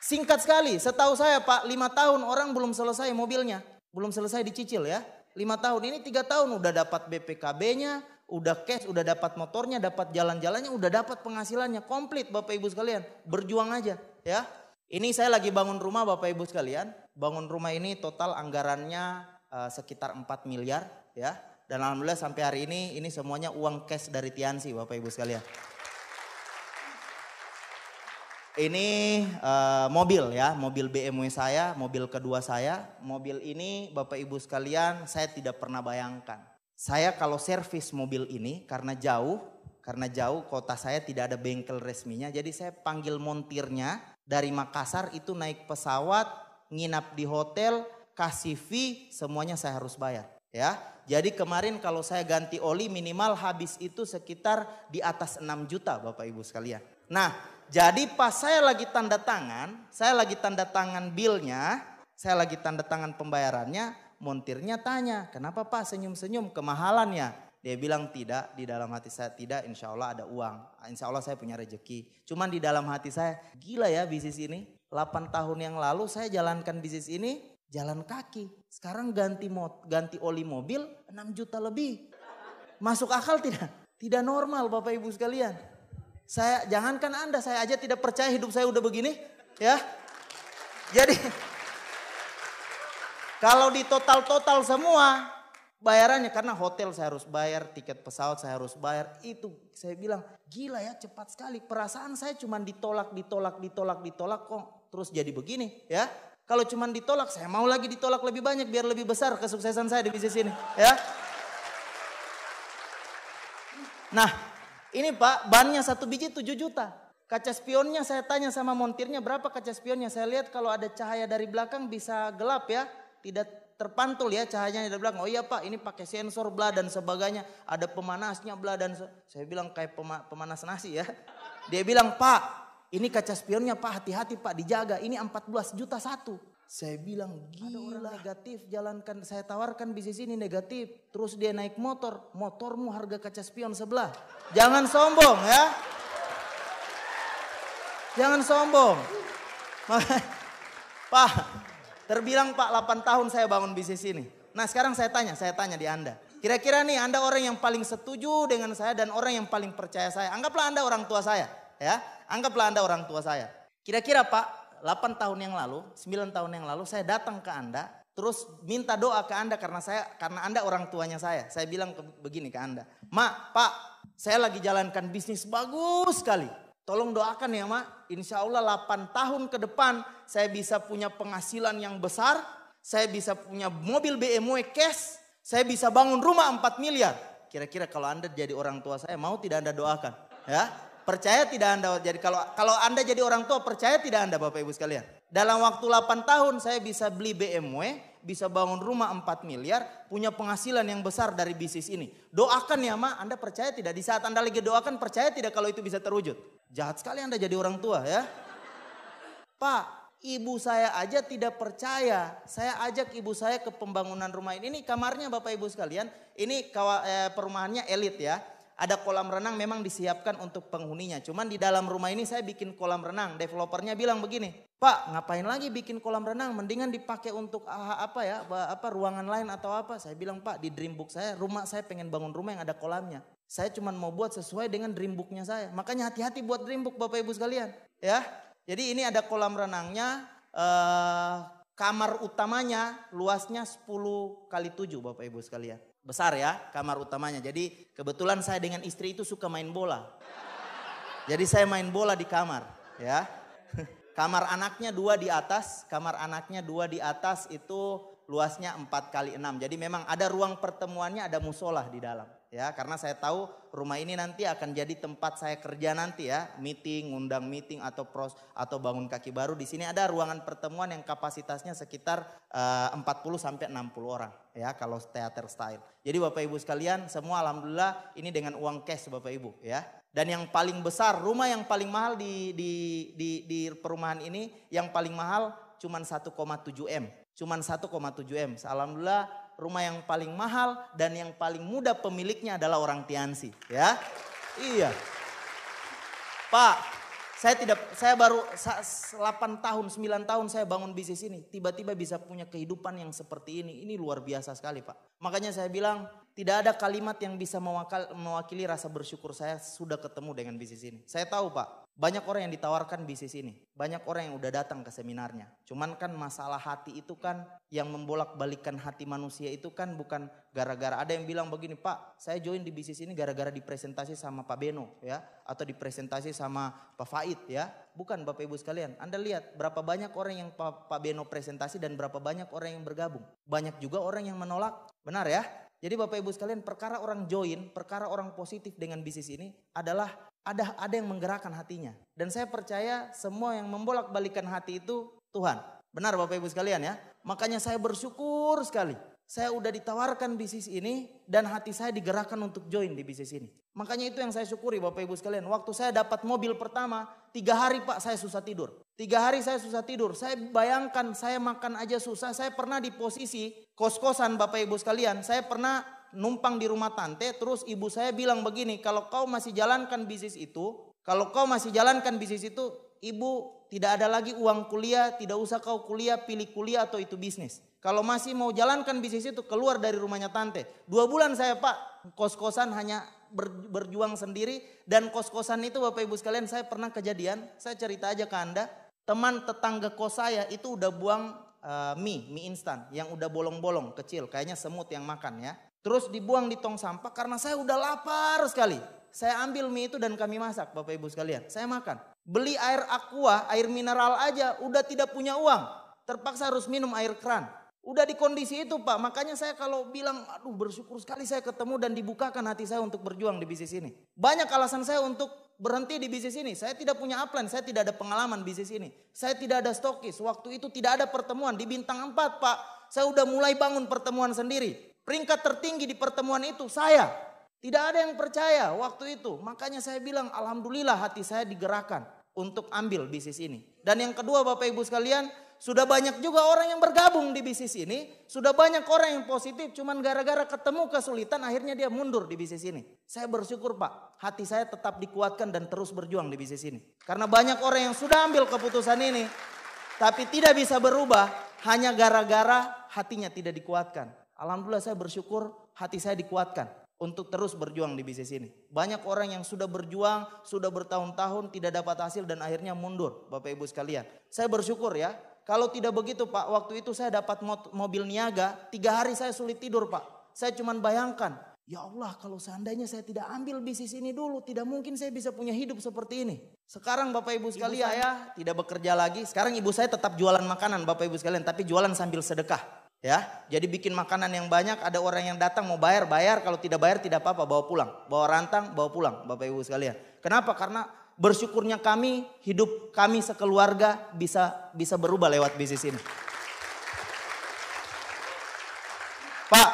Singkat sekali, setahu saya Pak, lima tahun orang belum selesai mobilnya. Belum selesai dicicil ya. Lima tahun ini tiga tahun udah dapat BPKB-nya, udah cash, udah dapat motornya, dapat jalan-jalannya, udah dapat penghasilannya. Komplit Bapak Ibu sekalian, berjuang aja ya. Ini saya lagi bangun rumah Bapak Ibu sekalian. Bangun rumah ini total anggarannya uh, sekitar 4 miliar ya dan alhamdulillah sampai hari ini ini semuanya uang cash dari Tiansi Bapak Ibu sekalian. Ini uh, mobil ya, mobil BMW saya, mobil kedua saya. Mobil ini Bapak Ibu sekalian saya tidak pernah bayangkan. Saya kalau servis mobil ini karena jauh, karena jauh kota saya tidak ada bengkel resminya. Jadi saya panggil montirnya dari Makassar itu naik pesawat, nginap di hotel, kasih fee, semuanya saya harus bayar. Ya, jadi kemarin kalau saya ganti oli minimal habis itu sekitar di atas 6 juta Bapak Ibu sekalian. Nah jadi pas saya lagi tanda tangan, saya lagi tanda tangan bilnya, saya lagi tanda tangan pembayarannya, montirnya tanya, kenapa Pak senyum-senyum kemahalannya? Dia bilang tidak, di dalam hati saya tidak, insya Allah ada uang. Insya Allah saya punya rejeki. Cuman di dalam hati saya, gila ya bisnis ini. 8 tahun yang lalu saya jalankan bisnis ini, jalan kaki. Sekarang ganti mot, ganti oli mobil 6 juta lebih. Masuk akal tidak? Tidak normal Bapak Ibu sekalian. Saya jangankan Anda, saya aja tidak percaya hidup saya udah begini, ya. Jadi kalau di total-total semua bayarannya karena hotel saya harus bayar, tiket pesawat saya harus bayar. Itu saya bilang, gila ya cepat sekali. Perasaan saya cuma ditolak, ditolak, ditolak, ditolak kok terus jadi begini, ya. Kalau cuma ditolak, saya mau lagi ditolak lebih banyak biar lebih besar kesuksesan saya di bisnis ini. Ya. Nah, ini Pak, bannya satu biji 7 juta. Kaca spionnya saya tanya sama montirnya berapa kaca spionnya. Saya lihat kalau ada cahaya dari belakang bisa gelap ya. Tidak terpantul ya cahayanya dari belakang. Oh iya Pak, ini pakai sensor bla dan sebagainya. Ada pemanasnya bla dan saya bilang kayak pema, pemanas nasi ya. Dia bilang, "Pak, ini kaca spionnya Pak, hati-hati Pak, dijaga. Ini 14 juta satu. Saya bilang, gila. Ada orang negatif, jalankan. Saya tawarkan bisnis ini negatif. Terus dia naik motor, motormu harga kaca spion sebelah. Jangan sombong ya. Jangan sombong. Pak, terbilang Pak 8 tahun saya bangun bisnis ini. Nah sekarang saya tanya, saya tanya di Anda. Kira-kira nih Anda orang yang paling setuju dengan saya dan orang yang paling percaya saya. Anggaplah Anda orang tua saya. ya Anggaplah Anda orang tua saya. Kira-kira Pak, 8 tahun yang lalu, 9 tahun yang lalu saya datang ke Anda, terus minta doa ke Anda karena saya karena Anda orang tuanya saya. Saya bilang ke, begini ke Anda, Ma, Pak, saya lagi jalankan bisnis bagus sekali. Tolong doakan ya, Ma, Insya Allah 8 tahun ke depan saya bisa punya penghasilan yang besar, saya bisa punya mobil BMW cash, saya bisa bangun rumah 4 miliar." Kira-kira kalau Anda jadi orang tua saya, mau tidak Anda doakan? Ya, Percaya tidak Anda jadi kalau kalau Anda jadi orang tua percaya tidak Anda Bapak Ibu sekalian? Dalam waktu 8 tahun saya bisa beli BMW, bisa bangun rumah 4 miliar, punya penghasilan yang besar dari bisnis ini. Doakan ya, Ma, Anda percaya tidak? Di saat Anda lagi doakan, percaya tidak kalau itu bisa terwujud? Jahat sekali Anda jadi orang tua ya. Pak, ibu saya aja tidak percaya. Saya ajak ibu saya ke pembangunan rumah ini. Ini kamarnya Bapak Ibu sekalian. Ini eh, perumahannya elit ya ada kolam renang memang disiapkan untuk penghuninya. Cuman di dalam rumah ini saya bikin kolam renang. Developernya bilang begini, Pak ngapain lagi bikin kolam renang? Mendingan dipakai untuk ah, apa ya, apa ruangan lain atau apa? Saya bilang Pak di dream book saya, rumah saya pengen bangun rumah yang ada kolamnya. Saya cuman mau buat sesuai dengan dream booknya saya. Makanya hati-hati buat dream book Bapak Ibu sekalian. Ya, jadi ini ada kolam renangnya, eh, kamar utamanya luasnya 10 kali 7 Bapak Ibu sekalian besar ya kamar utamanya. Jadi kebetulan saya dengan istri itu suka main bola. Jadi saya main bola di kamar ya. Kamar anaknya dua di atas, kamar anaknya dua di atas itu luasnya empat kali enam Jadi memang ada ruang pertemuannya, ada musola di dalam ya karena saya tahu rumah ini nanti akan jadi tempat saya kerja nanti ya meeting ngundang meeting atau pros atau bangun kaki baru di sini ada ruangan pertemuan yang kapasitasnya sekitar eh, uh, 40 sampai 60 orang ya kalau teater style jadi Bapak Ibu sekalian semua alhamdulillah ini dengan uang cash Bapak Ibu ya dan yang paling besar rumah yang paling mahal di di di, di perumahan ini yang paling mahal cuman 1,7 M cuman 1,7 M alhamdulillah rumah yang paling mahal dan yang paling mudah pemiliknya adalah orang Tiansi, ya. Iya. Pak, saya tidak saya baru 8 tahun, 9 tahun saya bangun bisnis ini, tiba-tiba bisa punya kehidupan yang seperti ini. Ini luar biasa sekali, Pak. Makanya saya bilang, tidak ada kalimat yang bisa mewakili rasa bersyukur saya sudah ketemu dengan bisnis ini. Saya tahu, Pak, banyak orang yang ditawarkan bisnis ini. Banyak orang yang udah datang ke seminarnya. Cuman kan masalah hati itu kan yang membolak-balikan hati manusia itu kan bukan gara-gara ada yang bilang begini, "Pak, saya join di bisnis ini gara-gara dipresentasi sama Pak Beno ya atau dipresentasi sama Pak Faid ya." Bukan Bapak Ibu sekalian. Anda lihat berapa banyak orang yang Pak, Pak Beno presentasi dan berapa banyak orang yang bergabung. Banyak juga orang yang menolak. Benar ya? Jadi Bapak Ibu sekalian, perkara orang join, perkara orang positif dengan bisnis ini adalah ada ada yang menggerakkan hatinya. Dan saya percaya semua yang membolak-balikan hati itu Tuhan. Benar Bapak Ibu sekalian ya. Makanya saya bersyukur sekali. Saya udah ditawarkan bisnis ini dan hati saya digerakkan untuk join di bisnis ini. Makanya itu yang saya syukuri Bapak Ibu sekalian. Waktu saya dapat mobil pertama, tiga hari Pak saya susah tidur. Tiga hari saya susah tidur. Saya bayangkan saya makan aja susah. Saya pernah di posisi kos-kosan Bapak Ibu sekalian. Saya pernah numpang di rumah tante, terus ibu saya bilang begini, kalau kau masih jalankan bisnis itu, kalau kau masih jalankan bisnis itu, ibu tidak ada lagi uang kuliah, tidak usah kau kuliah, pilih kuliah atau itu bisnis. Kalau masih mau jalankan bisnis itu, keluar dari rumahnya tante. Dua bulan saya pak, kos-kosan hanya berjuang sendiri, dan kos-kosan itu bapak ibu sekalian, saya pernah kejadian, saya cerita aja ke anda, teman tetangga kos saya itu udah buang uh, mie, mie instan yang udah bolong-bolong kecil, kayaknya semut yang makan ya. Terus dibuang di tong sampah karena saya udah lapar sekali. Saya ambil mie itu dan kami masak Bapak Ibu sekalian. Saya makan. Beli air aqua, air mineral aja udah tidak punya uang. Terpaksa harus minum air keran. Udah di kondisi itu Pak, makanya saya kalau bilang aduh bersyukur sekali saya ketemu dan dibukakan hati saya untuk berjuang di bisnis ini. Banyak alasan saya untuk berhenti di bisnis ini. Saya tidak punya upline, saya tidak ada pengalaman bisnis ini. Saya tidak ada stokis, waktu itu tidak ada pertemuan di bintang 4 Pak. Saya udah mulai bangun pertemuan sendiri. Peringkat tertinggi di pertemuan itu saya. Tidak ada yang percaya waktu itu. Makanya saya bilang alhamdulillah hati saya digerakkan untuk ambil bisnis ini. Dan yang kedua Bapak Ibu sekalian, sudah banyak juga orang yang bergabung di bisnis ini, sudah banyak orang yang positif, cuman gara-gara ketemu kesulitan akhirnya dia mundur di bisnis ini. Saya bersyukur Pak, hati saya tetap dikuatkan dan terus berjuang di bisnis ini. Karena banyak orang yang sudah ambil keputusan ini, tapi tidak bisa berubah hanya gara-gara hatinya tidak dikuatkan. Alhamdulillah saya bersyukur hati saya dikuatkan untuk terus berjuang di bisnis ini. Banyak orang yang sudah berjuang, sudah bertahun-tahun tidak dapat hasil dan akhirnya mundur, Bapak Ibu sekalian. Saya bersyukur ya, kalau tidak begitu Pak, waktu itu saya dapat mobil niaga, tiga hari saya sulit tidur Pak. Saya cuma bayangkan, ya Allah kalau seandainya saya tidak ambil bisnis ini dulu, tidak mungkin saya bisa punya hidup seperti ini. Sekarang Bapak Ibu sekalian, ibu saya ya, tidak bekerja lagi. Sekarang ibu saya tetap jualan makanan Bapak Ibu sekalian, tapi jualan sambil sedekah. Ya, jadi bikin makanan yang banyak, ada orang yang datang mau bayar, bayar, kalau tidak bayar tidak apa-apa, bawa pulang. Bawa rantang, bawa pulang, Bapak Ibu sekalian. Kenapa? Karena bersyukurnya kami, hidup kami sekeluarga bisa bisa berubah lewat bisnis ini. Pak,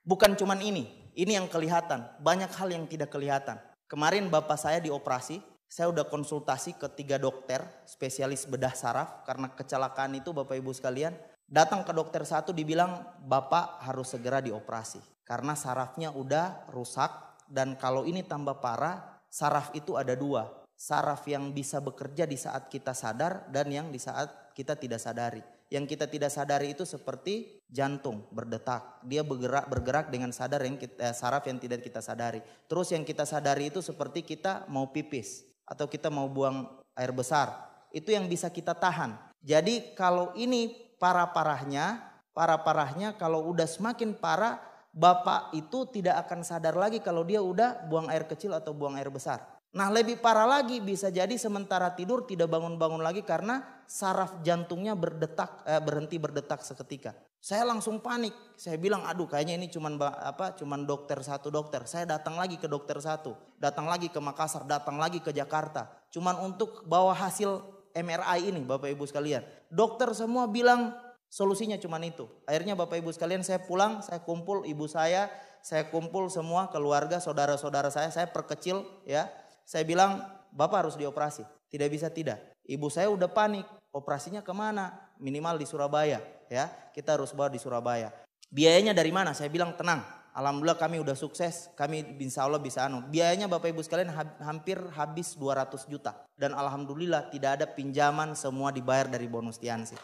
bukan cuman ini, ini yang kelihatan, banyak hal yang tidak kelihatan. Kemarin bapak saya dioperasi, saya udah konsultasi ke tiga dokter spesialis bedah saraf karena kecelakaan itu Bapak Ibu sekalian Datang ke dokter satu dibilang bapak harus segera dioperasi karena sarafnya udah rusak dan kalau ini tambah parah saraf itu ada dua. Saraf yang bisa bekerja di saat kita sadar dan yang di saat kita tidak sadari. Yang kita tidak sadari itu seperti jantung berdetak. Dia bergerak bergerak dengan sadar yang kita, eh, saraf yang tidak kita sadari. Terus yang kita sadari itu seperti kita mau pipis atau kita mau buang air besar. Itu yang bisa kita tahan. Jadi kalau ini parah-parahnya, parah-parahnya kalau udah semakin parah, bapak itu tidak akan sadar lagi kalau dia udah buang air kecil atau buang air besar. Nah lebih parah lagi bisa jadi sementara tidur tidak bangun-bangun lagi karena saraf jantungnya berdetak eh, berhenti berdetak seketika. Saya langsung panik. Saya bilang, aduh kayaknya ini cuman apa? Cuman dokter satu dokter. Saya datang lagi ke dokter satu, datang lagi ke Makassar, datang lagi ke Jakarta. Cuman untuk bawa hasil MRI ini Bapak Ibu sekalian. Dokter semua bilang solusinya cuma itu. Akhirnya Bapak Ibu sekalian saya pulang, saya kumpul ibu saya, saya kumpul semua keluarga, saudara-saudara saya, saya perkecil ya. Saya bilang, Bapak harus dioperasi. Tidak bisa tidak. Ibu saya udah panik, operasinya kemana? Minimal di Surabaya ya. Kita harus bawa di Surabaya. Biayanya dari mana? Saya bilang tenang, Alhamdulillah kami udah sukses, kami insya Allah bisa anu. Biayanya Bapak Ibu sekalian hampir habis 200 juta. Dan Alhamdulillah tidak ada pinjaman semua dibayar dari bonus Tiansi.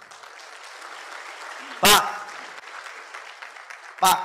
Pak, Pak,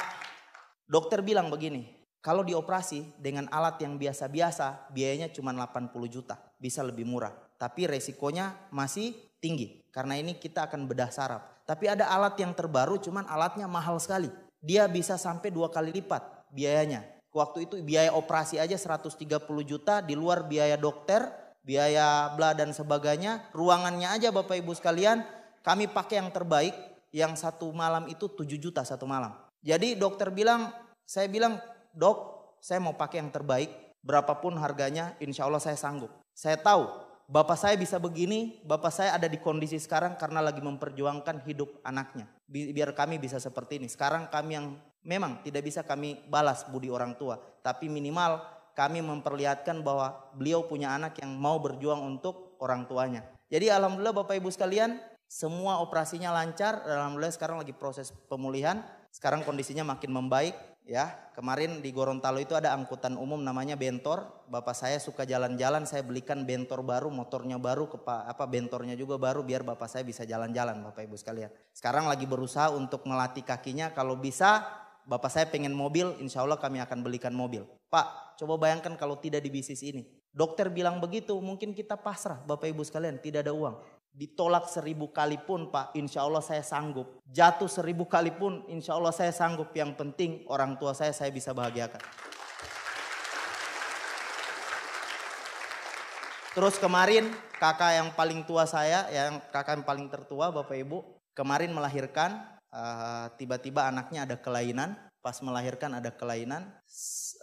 dokter bilang begini, kalau dioperasi dengan alat yang biasa-biasa biayanya cuma 80 juta, bisa lebih murah. Tapi resikonya masih tinggi, karena ini kita akan bedah saraf. Tapi ada alat yang terbaru cuman alatnya mahal sekali dia bisa sampai dua kali lipat biayanya. Waktu itu biaya operasi aja 130 juta, di luar biaya dokter, biaya bla dan sebagainya. Ruangannya aja Bapak Ibu sekalian, kami pakai yang terbaik, yang satu malam itu 7 juta satu malam. Jadi dokter bilang, saya bilang, dok saya mau pakai yang terbaik, berapapun harganya insya Allah saya sanggup. Saya tahu bapak saya bisa begini, bapak saya ada di kondisi sekarang karena lagi memperjuangkan hidup anaknya biar kami bisa seperti ini. Sekarang kami yang memang tidak bisa kami balas budi orang tua, tapi minimal kami memperlihatkan bahwa beliau punya anak yang mau berjuang untuk orang tuanya. Jadi alhamdulillah Bapak Ibu sekalian, semua operasinya lancar. Alhamdulillah sekarang lagi proses pemulihan. Sekarang kondisinya makin membaik ya kemarin di Gorontalo itu ada angkutan umum namanya bentor bapak saya suka jalan-jalan saya belikan bentor baru motornya baru ke apa bentornya juga baru biar bapak saya bisa jalan-jalan bapak ibu sekalian sekarang lagi berusaha untuk melatih kakinya kalau bisa bapak saya pengen mobil insya Allah kami akan belikan mobil pak coba bayangkan kalau tidak di bisnis ini dokter bilang begitu mungkin kita pasrah bapak ibu sekalian tidak ada uang Ditolak seribu kali pun Pak, insya Allah saya sanggup. Jatuh seribu kali pun, insya Allah saya sanggup. Yang penting orang tua saya, saya bisa bahagiakan. Terus kemarin kakak yang paling tua saya, yang kakak yang paling tertua Bapak Ibu, kemarin melahirkan, eh, tiba-tiba anaknya ada kelainan. Pas melahirkan ada kelainan,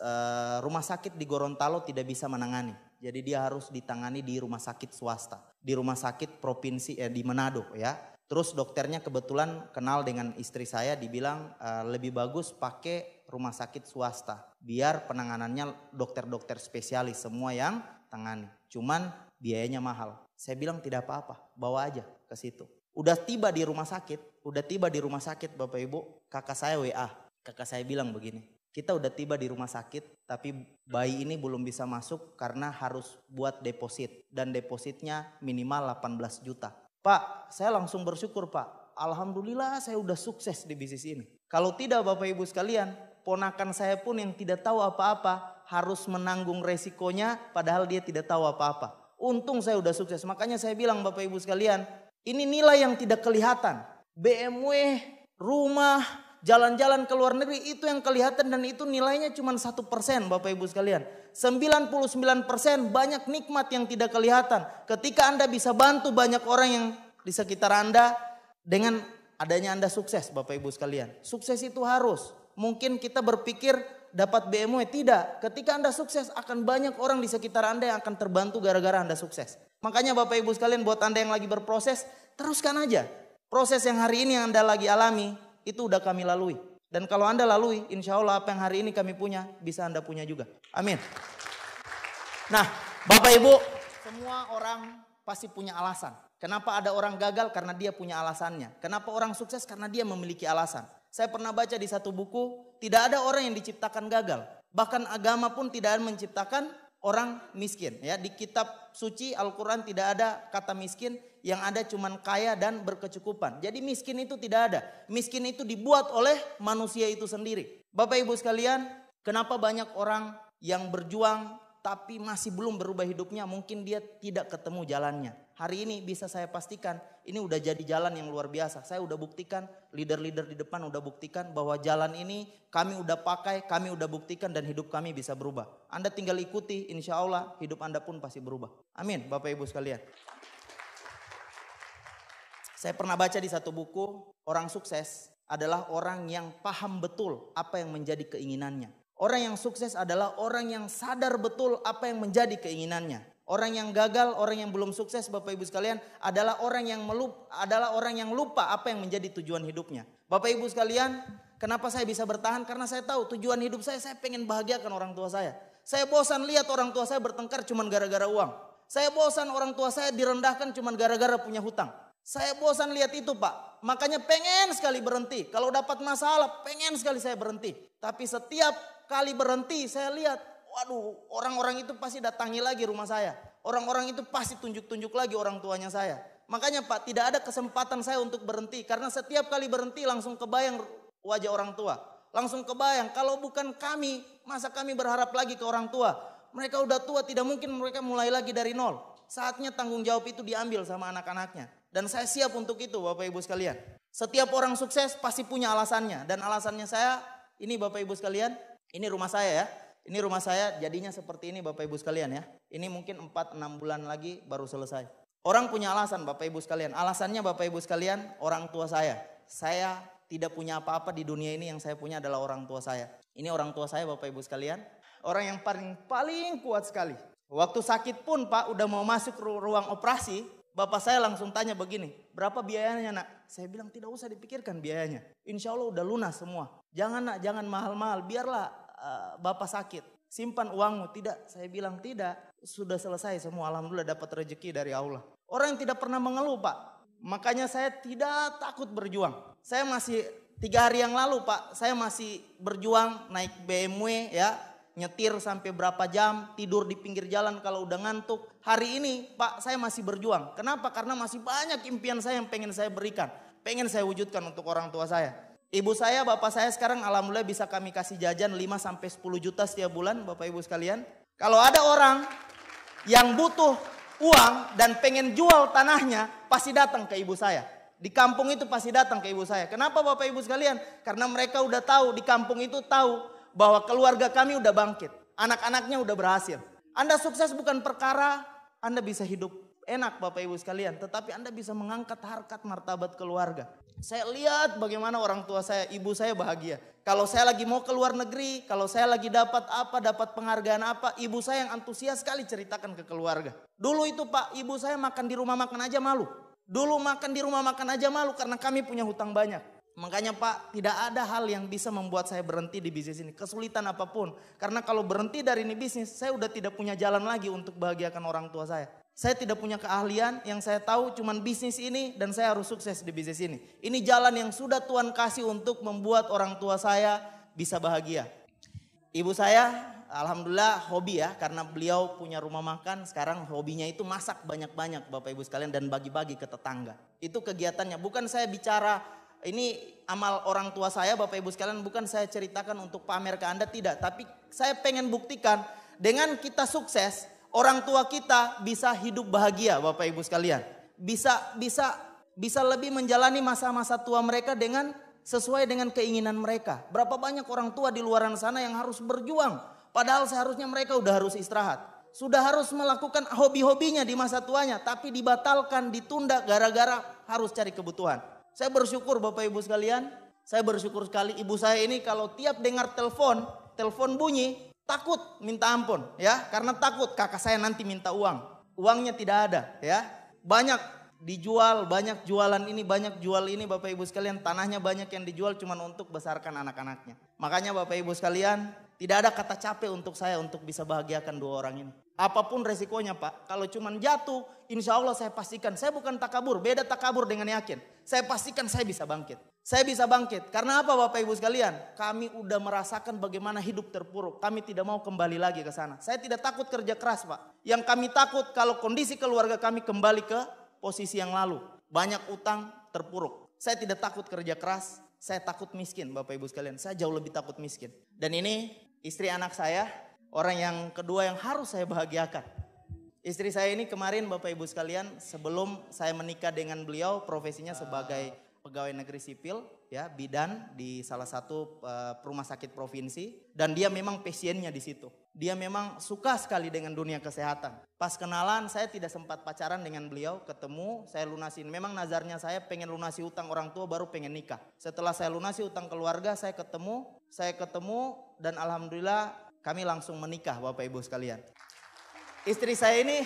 eh, rumah sakit di Gorontalo tidak bisa menangani jadi dia harus ditangani di rumah sakit swasta, di rumah sakit provinsi eh, di Manado ya. Terus dokternya kebetulan kenal dengan istri saya, dibilang eh, lebih bagus pakai rumah sakit swasta, biar penanganannya dokter-dokter spesialis semua yang tangani. Cuman biayanya mahal. Saya bilang tidak apa-apa, bawa aja ke situ. Udah tiba di rumah sakit, udah tiba di rumah sakit Bapak Ibu, kakak saya WA. Kakak saya bilang begini, kita udah tiba di rumah sakit tapi bayi ini belum bisa masuk karena harus buat deposit dan depositnya minimal 18 juta. Pak, saya langsung bersyukur Pak. Alhamdulillah saya udah sukses di bisnis ini. Kalau tidak Bapak Ibu sekalian, ponakan saya pun yang tidak tahu apa-apa harus menanggung resikonya padahal dia tidak tahu apa-apa. Untung saya udah sukses. Makanya saya bilang Bapak Ibu sekalian, ini nilai yang tidak kelihatan. BMW, rumah, jalan-jalan ke luar negeri itu yang kelihatan dan itu nilainya cuma satu persen Bapak Ibu sekalian. 99 persen banyak nikmat yang tidak kelihatan. Ketika Anda bisa bantu banyak orang yang di sekitar Anda dengan adanya Anda sukses Bapak Ibu sekalian. Sukses itu harus. Mungkin kita berpikir dapat BMW tidak. Ketika Anda sukses akan banyak orang di sekitar Anda yang akan terbantu gara-gara Anda sukses. Makanya Bapak Ibu sekalian buat Anda yang lagi berproses, teruskan aja. Proses yang hari ini yang Anda lagi alami, itu udah kami lalui. Dan kalau Anda lalui, insya Allah apa yang hari ini kami punya, bisa Anda punya juga. Amin. Nah, Bapak Ibu, semua orang pasti punya alasan. Kenapa ada orang gagal? Karena dia punya alasannya. Kenapa orang sukses? Karena dia memiliki alasan. Saya pernah baca di satu buku, tidak ada orang yang diciptakan gagal. Bahkan agama pun tidak menciptakan orang miskin. Ya, di kitab suci Al-Quran tidak ada kata miskin yang ada cuman kaya dan berkecukupan. Jadi miskin itu tidak ada. Miskin itu dibuat oleh manusia itu sendiri. Bapak Ibu sekalian, kenapa banyak orang yang berjuang tapi masih belum berubah hidupnya, mungkin dia tidak ketemu jalannya. Hari ini bisa saya pastikan, ini udah jadi jalan yang luar biasa. Saya udah buktikan, leader-leader di depan udah buktikan bahwa jalan ini kami udah pakai, kami udah buktikan dan hidup kami bisa berubah. Anda tinggal ikuti, insya Allah hidup Anda pun pasti berubah. Amin, Bapak Ibu sekalian. Saya pernah baca di satu buku, orang sukses adalah orang yang paham betul apa yang menjadi keinginannya. Orang yang sukses adalah orang yang sadar betul apa yang menjadi keinginannya. Orang yang gagal, orang yang belum sukses Bapak Ibu sekalian adalah orang yang melup, adalah orang yang lupa apa yang menjadi tujuan hidupnya. Bapak Ibu sekalian, kenapa saya bisa bertahan? Karena saya tahu tujuan hidup saya saya pengen bahagiakan orang tua saya. Saya bosan lihat orang tua saya bertengkar cuma gara-gara uang. Saya bosan orang tua saya direndahkan cuma gara-gara punya hutang. Saya bosan lihat itu pak. Makanya pengen sekali berhenti. Kalau dapat masalah pengen sekali saya berhenti. Tapi setiap kali berhenti saya lihat, waduh orang-orang itu pasti datangi lagi rumah saya. Orang-orang itu pasti tunjuk-tunjuk lagi orang tuanya saya. Makanya Pak tidak ada kesempatan saya untuk berhenti. Karena setiap kali berhenti langsung kebayang wajah orang tua. Langsung kebayang kalau bukan kami masa kami berharap lagi ke orang tua. Mereka udah tua tidak mungkin mereka mulai lagi dari nol. Saatnya tanggung jawab itu diambil sama anak-anaknya. Dan saya siap untuk itu Bapak Ibu sekalian. Setiap orang sukses pasti punya alasannya. Dan alasannya saya ini Bapak Ibu sekalian ini rumah saya ya. Ini rumah saya jadinya seperti ini Bapak Ibu sekalian ya. Ini mungkin 4-6 bulan lagi baru selesai. Orang punya alasan Bapak Ibu sekalian. Alasannya Bapak Ibu sekalian orang tua saya. Saya tidak punya apa-apa di dunia ini yang saya punya adalah orang tua saya. Ini orang tua saya Bapak Ibu sekalian. Orang yang paling paling kuat sekali. Waktu sakit pun Pak udah mau masuk ruang operasi. Bapak saya langsung tanya begini, berapa biayanya nak? Saya bilang tidak usah dipikirkan biayanya. Insya Allah udah lunas semua. Jangan nak, jangan mahal-mahal. Biarlah Eh, bapak sakit, simpan uangmu. Tidak, saya bilang tidak. Sudah selesai semua, alhamdulillah dapat rezeki dari Allah. Orang yang tidak pernah mengeluh pak, makanya saya tidak takut berjuang. Saya masih tiga hari yang lalu pak, saya masih berjuang naik BMW ya, nyetir sampai berapa jam, tidur di pinggir jalan kalau udah ngantuk. Hari ini pak saya masih berjuang. Kenapa? Karena masih banyak impian saya yang pengen saya berikan. Pengen saya wujudkan untuk orang tua saya. Ibu saya, bapak saya sekarang alhamdulillah bisa kami kasih jajan 5 sampai 10 juta setiap bulan Bapak Ibu sekalian. Kalau ada orang yang butuh uang dan pengen jual tanahnya, pasti datang ke ibu saya. Di kampung itu pasti datang ke ibu saya. Kenapa Bapak Ibu sekalian? Karena mereka udah tahu di kampung itu tahu bahwa keluarga kami udah bangkit, anak-anaknya udah berhasil. Anda sukses bukan perkara Anda bisa hidup enak Bapak Ibu sekalian, tetapi Anda bisa mengangkat harkat martabat keluarga. Saya lihat bagaimana orang tua saya, ibu saya bahagia. Kalau saya lagi mau ke luar negeri, kalau saya lagi dapat apa, dapat penghargaan apa, ibu saya yang antusias sekali ceritakan ke keluarga. Dulu itu Pak, ibu saya makan di rumah makan aja malu. Dulu makan di rumah makan aja malu karena kami punya hutang banyak. Makanya Pak, tidak ada hal yang bisa membuat saya berhenti di bisnis ini. Kesulitan apapun. Karena kalau berhenti dari ini bisnis, saya udah tidak punya jalan lagi untuk bahagiakan orang tua saya. Saya tidak punya keahlian, yang saya tahu cuman bisnis ini dan saya harus sukses di bisnis ini. Ini jalan yang sudah Tuhan kasih untuk membuat orang tua saya bisa bahagia. Ibu saya alhamdulillah hobi ya karena beliau punya rumah makan sekarang hobinya itu masak banyak-banyak Bapak Ibu sekalian dan bagi-bagi ke tetangga. Itu kegiatannya. Bukan saya bicara ini amal orang tua saya Bapak Ibu sekalian bukan saya ceritakan untuk pamer ke Anda tidak, tapi saya pengen buktikan dengan kita sukses orang tua kita bisa hidup bahagia Bapak Ibu sekalian. Bisa bisa bisa lebih menjalani masa-masa tua mereka dengan sesuai dengan keinginan mereka. Berapa banyak orang tua di luar sana yang harus berjuang padahal seharusnya mereka udah harus istirahat. Sudah harus melakukan hobi-hobinya di masa tuanya tapi dibatalkan, ditunda gara-gara harus cari kebutuhan. Saya bersyukur Bapak Ibu sekalian, saya bersyukur sekali ibu saya ini kalau tiap dengar telepon, telepon bunyi, Takut minta ampun ya, karena takut kakak saya nanti minta uang. Uangnya tidak ada ya. Banyak dijual, banyak jualan ini, banyak jual ini Bapak Ibu sekalian. Tanahnya banyak yang dijual cuma untuk besarkan anak-anaknya. Makanya Bapak Ibu sekalian, tidak ada kata capek untuk saya untuk bisa bahagiakan dua orang ini. Apapun resikonya Pak, kalau cuman jatuh, insya Allah saya pastikan. Saya bukan takabur, beda takabur dengan yakin. Saya pastikan saya bisa bangkit. Saya bisa bangkit. Karena apa Bapak Ibu sekalian? Kami udah merasakan bagaimana hidup terpuruk. Kami tidak mau kembali lagi ke sana. Saya tidak takut kerja keras Pak. Yang kami takut kalau kondisi keluarga kami kembali ke posisi yang lalu. Banyak utang, terpuruk. Saya tidak takut kerja keras, saya takut miskin Bapak Ibu sekalian. Saya jauh lebih takut miskin. Dan ini istri anak saya orang yang kedua yang harus saya bahagiakan. Istri saya ini kemarin Bapak Ibu sekalian sebelum saya menikah dengan beliau profesinya sebagai pegawai negeri sipil ya bidan di salah satu eh, rumah sakit provinsi dan dia memang pasiennya di situ. Dia memang suka sekali dengan dunia kesehatan. Pas kenalan saya tidak sempat pacaran dengan beliau, ketemu, saya lunasin. Memang nazarnya saya pengen lunasi utang orang tua baru pengen nikah. Setelah saya lunasi utang keluarga, saya ketemu, saya ketemu dan alhamdulillah kami langsung menikah Bapak Ibu sekalian. Istri saya ini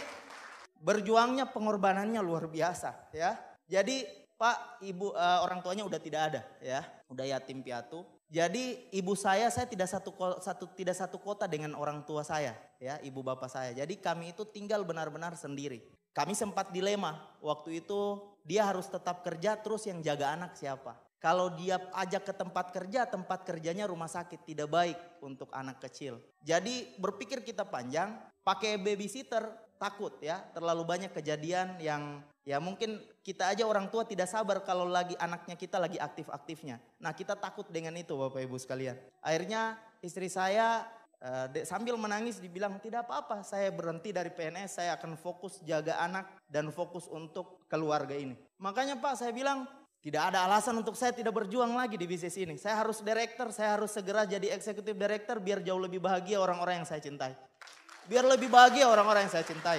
berjuangnya pengorbanannya luar biasa ya. Jadi Pak, ibu uh, orang tuanya udah tidak ada ya, udah yatim piatu. Jadi ibu saya saya tidak satu satu tidak satu kota dengan orang tua saya ya, ibu bapak saya. Jadi kami itu tinggal benar-benar sendiri. Kami sempat dilema waktu itu dia harus tetap kerja terus yang jaga anak siapa? Kalau dia ajak ke tempat kerja, tempat kerjanya rumah sakit tidak baik untuk anak kecil. Jadi berpikir kita panjang, pakai babysitter takut ya, terlalu banyak kejadian yang ya mungkin kita aja orang tua tidak sabar kalau lagi anaknya kita lagi aktif-aktifnya. Nah, kita takut dengan itu Bapak Ibu sekalian. Akhirnya istri saya eh, sambil menangis dibilang tidak apa-apa saya berhenti dari PNS saya akan fokus jaga anak dan fokus untuk keluarga ini makanya pak saya bilang tidak ada alasan untuk saya tidak berjuang lagi di bisnis ini. Saya harus director, saya harus segera jadi eksekutif director biar jauh lebih bahagia orang-orang yang saya cintai. Biar lebih bahagia orang-orang yang saya cintai.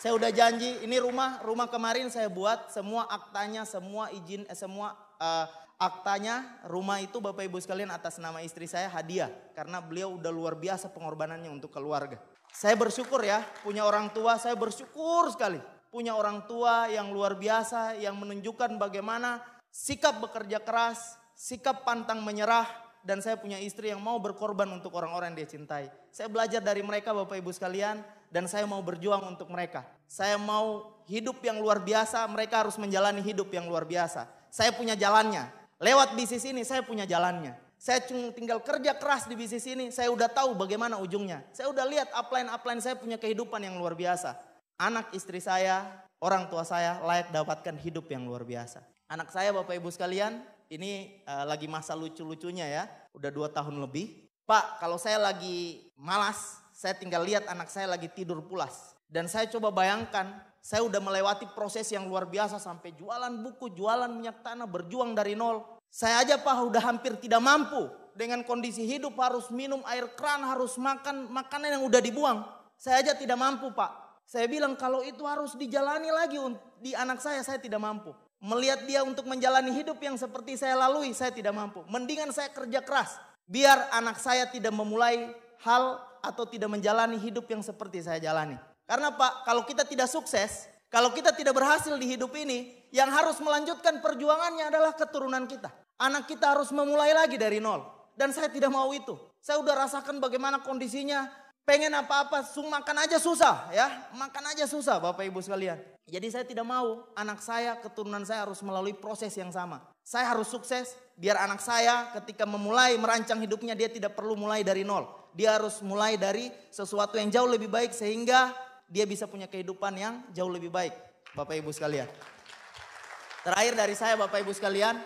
Saya udah janji, ini rumah, rumah kemarin saya buat semua aktanya, semua izin, eh, semua uh, aktanya rumah itu Bapak Ibu sekalian atas nama istri saya hadiah. Karena beliau udah luar biasa pengorbanannya untuk keluarga. Saya bersyukur ya, punya orang tua, saya bersyukur sekali punya orang tua yang luar biasa yang menunjukkan bagaimana sikap bekerja keras, sikap pantang menyerah, dan saya punya istri yang mau berkorban untuk orang-orang yang dia cintai. Saya belajar dari mereka Bapak Ibu sekalian dan saya mau berjuang untuk mereka. Saya mau hidup yang luar biasa, mereka harus menjalani hidup yang luar biasa. Saya punya jalannya. Lewat bisnis ini saya punya jalannya. Saya cuma tinggal kerja keras di bisnis ini, saya udah tahu bagaimana ujungnya. Saya udah lihat upline-upline saya punya kehidupan yang luar biasa anak istri saya, orang tua saya layak dapatkan hidup yang luar biasa. Anak saya Bapak Ibu sekalian, ini uh, lagi masa lucu-lucunya ya, udah dua tahun lebih. Pak, kalau saya lagi malas, saya tinggal lihat anak saya lagi tidur pulas. Dan saya coba bayangkan, saya udah melewati proses yang luar biasa sampai jualan buku, jualan minyak tanah, berjuang dari nol. Saya aja Pak udah hampir tidak mampu dengan kondisi hidup harus minum air keran, harus makan makanan yang udah dibuang. Saya aja tidak mampu Pak. Saya bilang kalau itu harus dijalani lagi di anak saya, saya tidak mampu. Melihat dia untuk menjalani hidup yang seperti saya lalui, saya tidak mampu. Mendingan saya kerja keras. Biar anak saya tidak memulai hal atau tidak menjalani hidup yang seperti saya jalani. Karena Pak, kalau kita tidak sukses, kalau kita tidak berhasil di hidup ini, yang harus melanjutkan perjuangannya adalah keturunan kita. Anak kita harus memulai lagi dari nol. Dan saya tidak mau itu. Saya udah rasakan bagaimana kondisinya pengen apa-apa, makan aja susah ya. Makan aja susah Bapak Ibu sekalian. Jadi saya tidak mau anak saya, keturunan saya harus melalui proses yang sama. Saya harus sukses biar anak saya ketika memulai merancang hidupnya dia tidak perlu mulai dari nol. Dia harus mulai dari sesuatu yang jauh lebih baik sehingga dia bisa punya kehidupan yang jauh lebih baik. Bapak Ibu sekalian. Terakhir dari saya Bapak Ibu sekalian,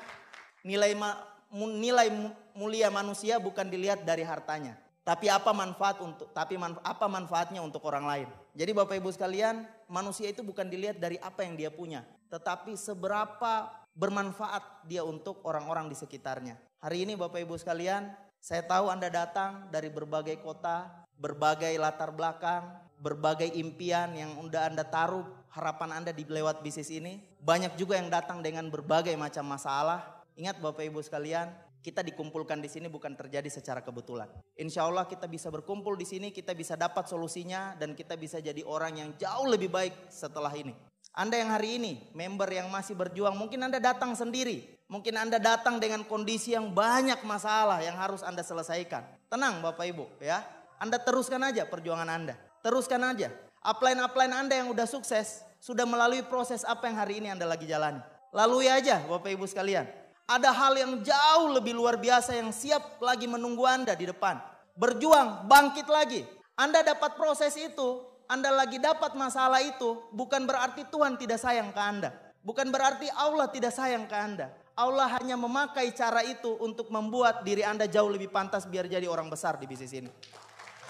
nilai ma, nilai mulia manusia bukan dilihat dari hartanya tapi apa manfaat untuk tapi manfa, apa manfaatnya untuk orang lain? Jadi Bapak Ibu sekalian, manusia itu bukan dilihat dari apa yang dia punya, tetapi seberapa bermanfaat dia untuk orang-orang di sekitarnya. Hari ini Bapak Ibu sekalian, saya tahu Anda datang dari berbagai kota, berbagai latar belakang, berbagai impian yang udah Anda taruh harapan Anda di lewat bisnis ini. Banyak juga yang datang dengan berbagai macam masalah. Ingat Bapak Ibu sekalian, kita dikumpulkan di sini bukan terjadi secara kebetulan. Insya Allah kita bisa berkumpul di sini, kita bisa dapat solusinya, dan kita bisa jadi orang yang jauh lebih baik setelah ini. Anda yang hari ini, member yang masih berjuang, mungkin Anda datang sendiri. Mungkin Anda datang dengan kondisi yang banyak masalah yang harus Anda selesaikan. Tenang Bapak Ibu ya. Anda teruskan aja perjuangan Anda. Teruskan aja. Upline-upline Anda yang udah sukses, sudah melalui proses apa yang hari ini Anda lagi jalani. Lalui aja Bapak Ibu sekalian. Ada hal yang jauh lebih luar biasa yang siap lagi menunggu Anda di depan. Berjuang, bangkit lagi. Anda dapat proses itu, Anda lagi dapat masalah itu, bukan berarti Tuhan tidak sayang ke Anda. Bukan berarti Allah tidak sayang ke Anda. Allah hanya memakai cara itu untuk membuat diri Anda jauh lebih pantas biar jadi orang besar di bisnis ini.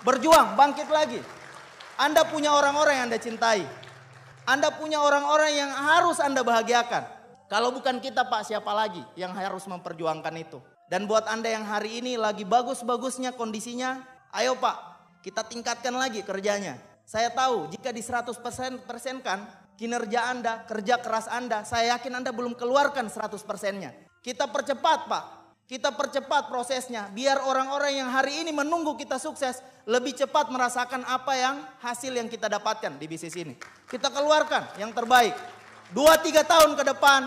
Berjuang, bangkit lagi. Anda punya orang-orang yang Anda cintai. Anda punya orang-orang yang harus Anda bahagiakan. Kalau bukan kita Pak, siapa lagi yang harus memperjuangkan itu? Dan buat Anda yang hari ini lagi bagus-bagusnya kondisinya, ayo Pak, kita tingkatkan lagi kerjanya. Saya tahu jika di 100% persen kan kinerja Anda, kerja keras Anda, saya yakin Anda belum keluarkan 100 persennya. Kita percepat Pak, kita percepat prosesnya biar orang-orang yang hari ini menunggu kita sukses lebih cepat merasakan apa yang hasil yang kita dapatkan di bisnis ini. Kita keluarkan yang terbaik. Dua tiga tahun ke depan,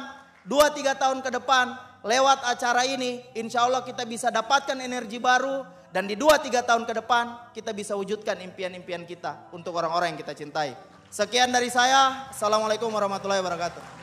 dua tiga tahun ke depan, lewat acara ini, insya Allah kita bisa dapatkan energi baru. Dan di dua tiga tahun ke depan, kita bisa wujudkan impian-impian kita untuk orang-orang yang kita cintai. Sekian dari saya. Assalamualaikum warahmatullahi wabarakatuh.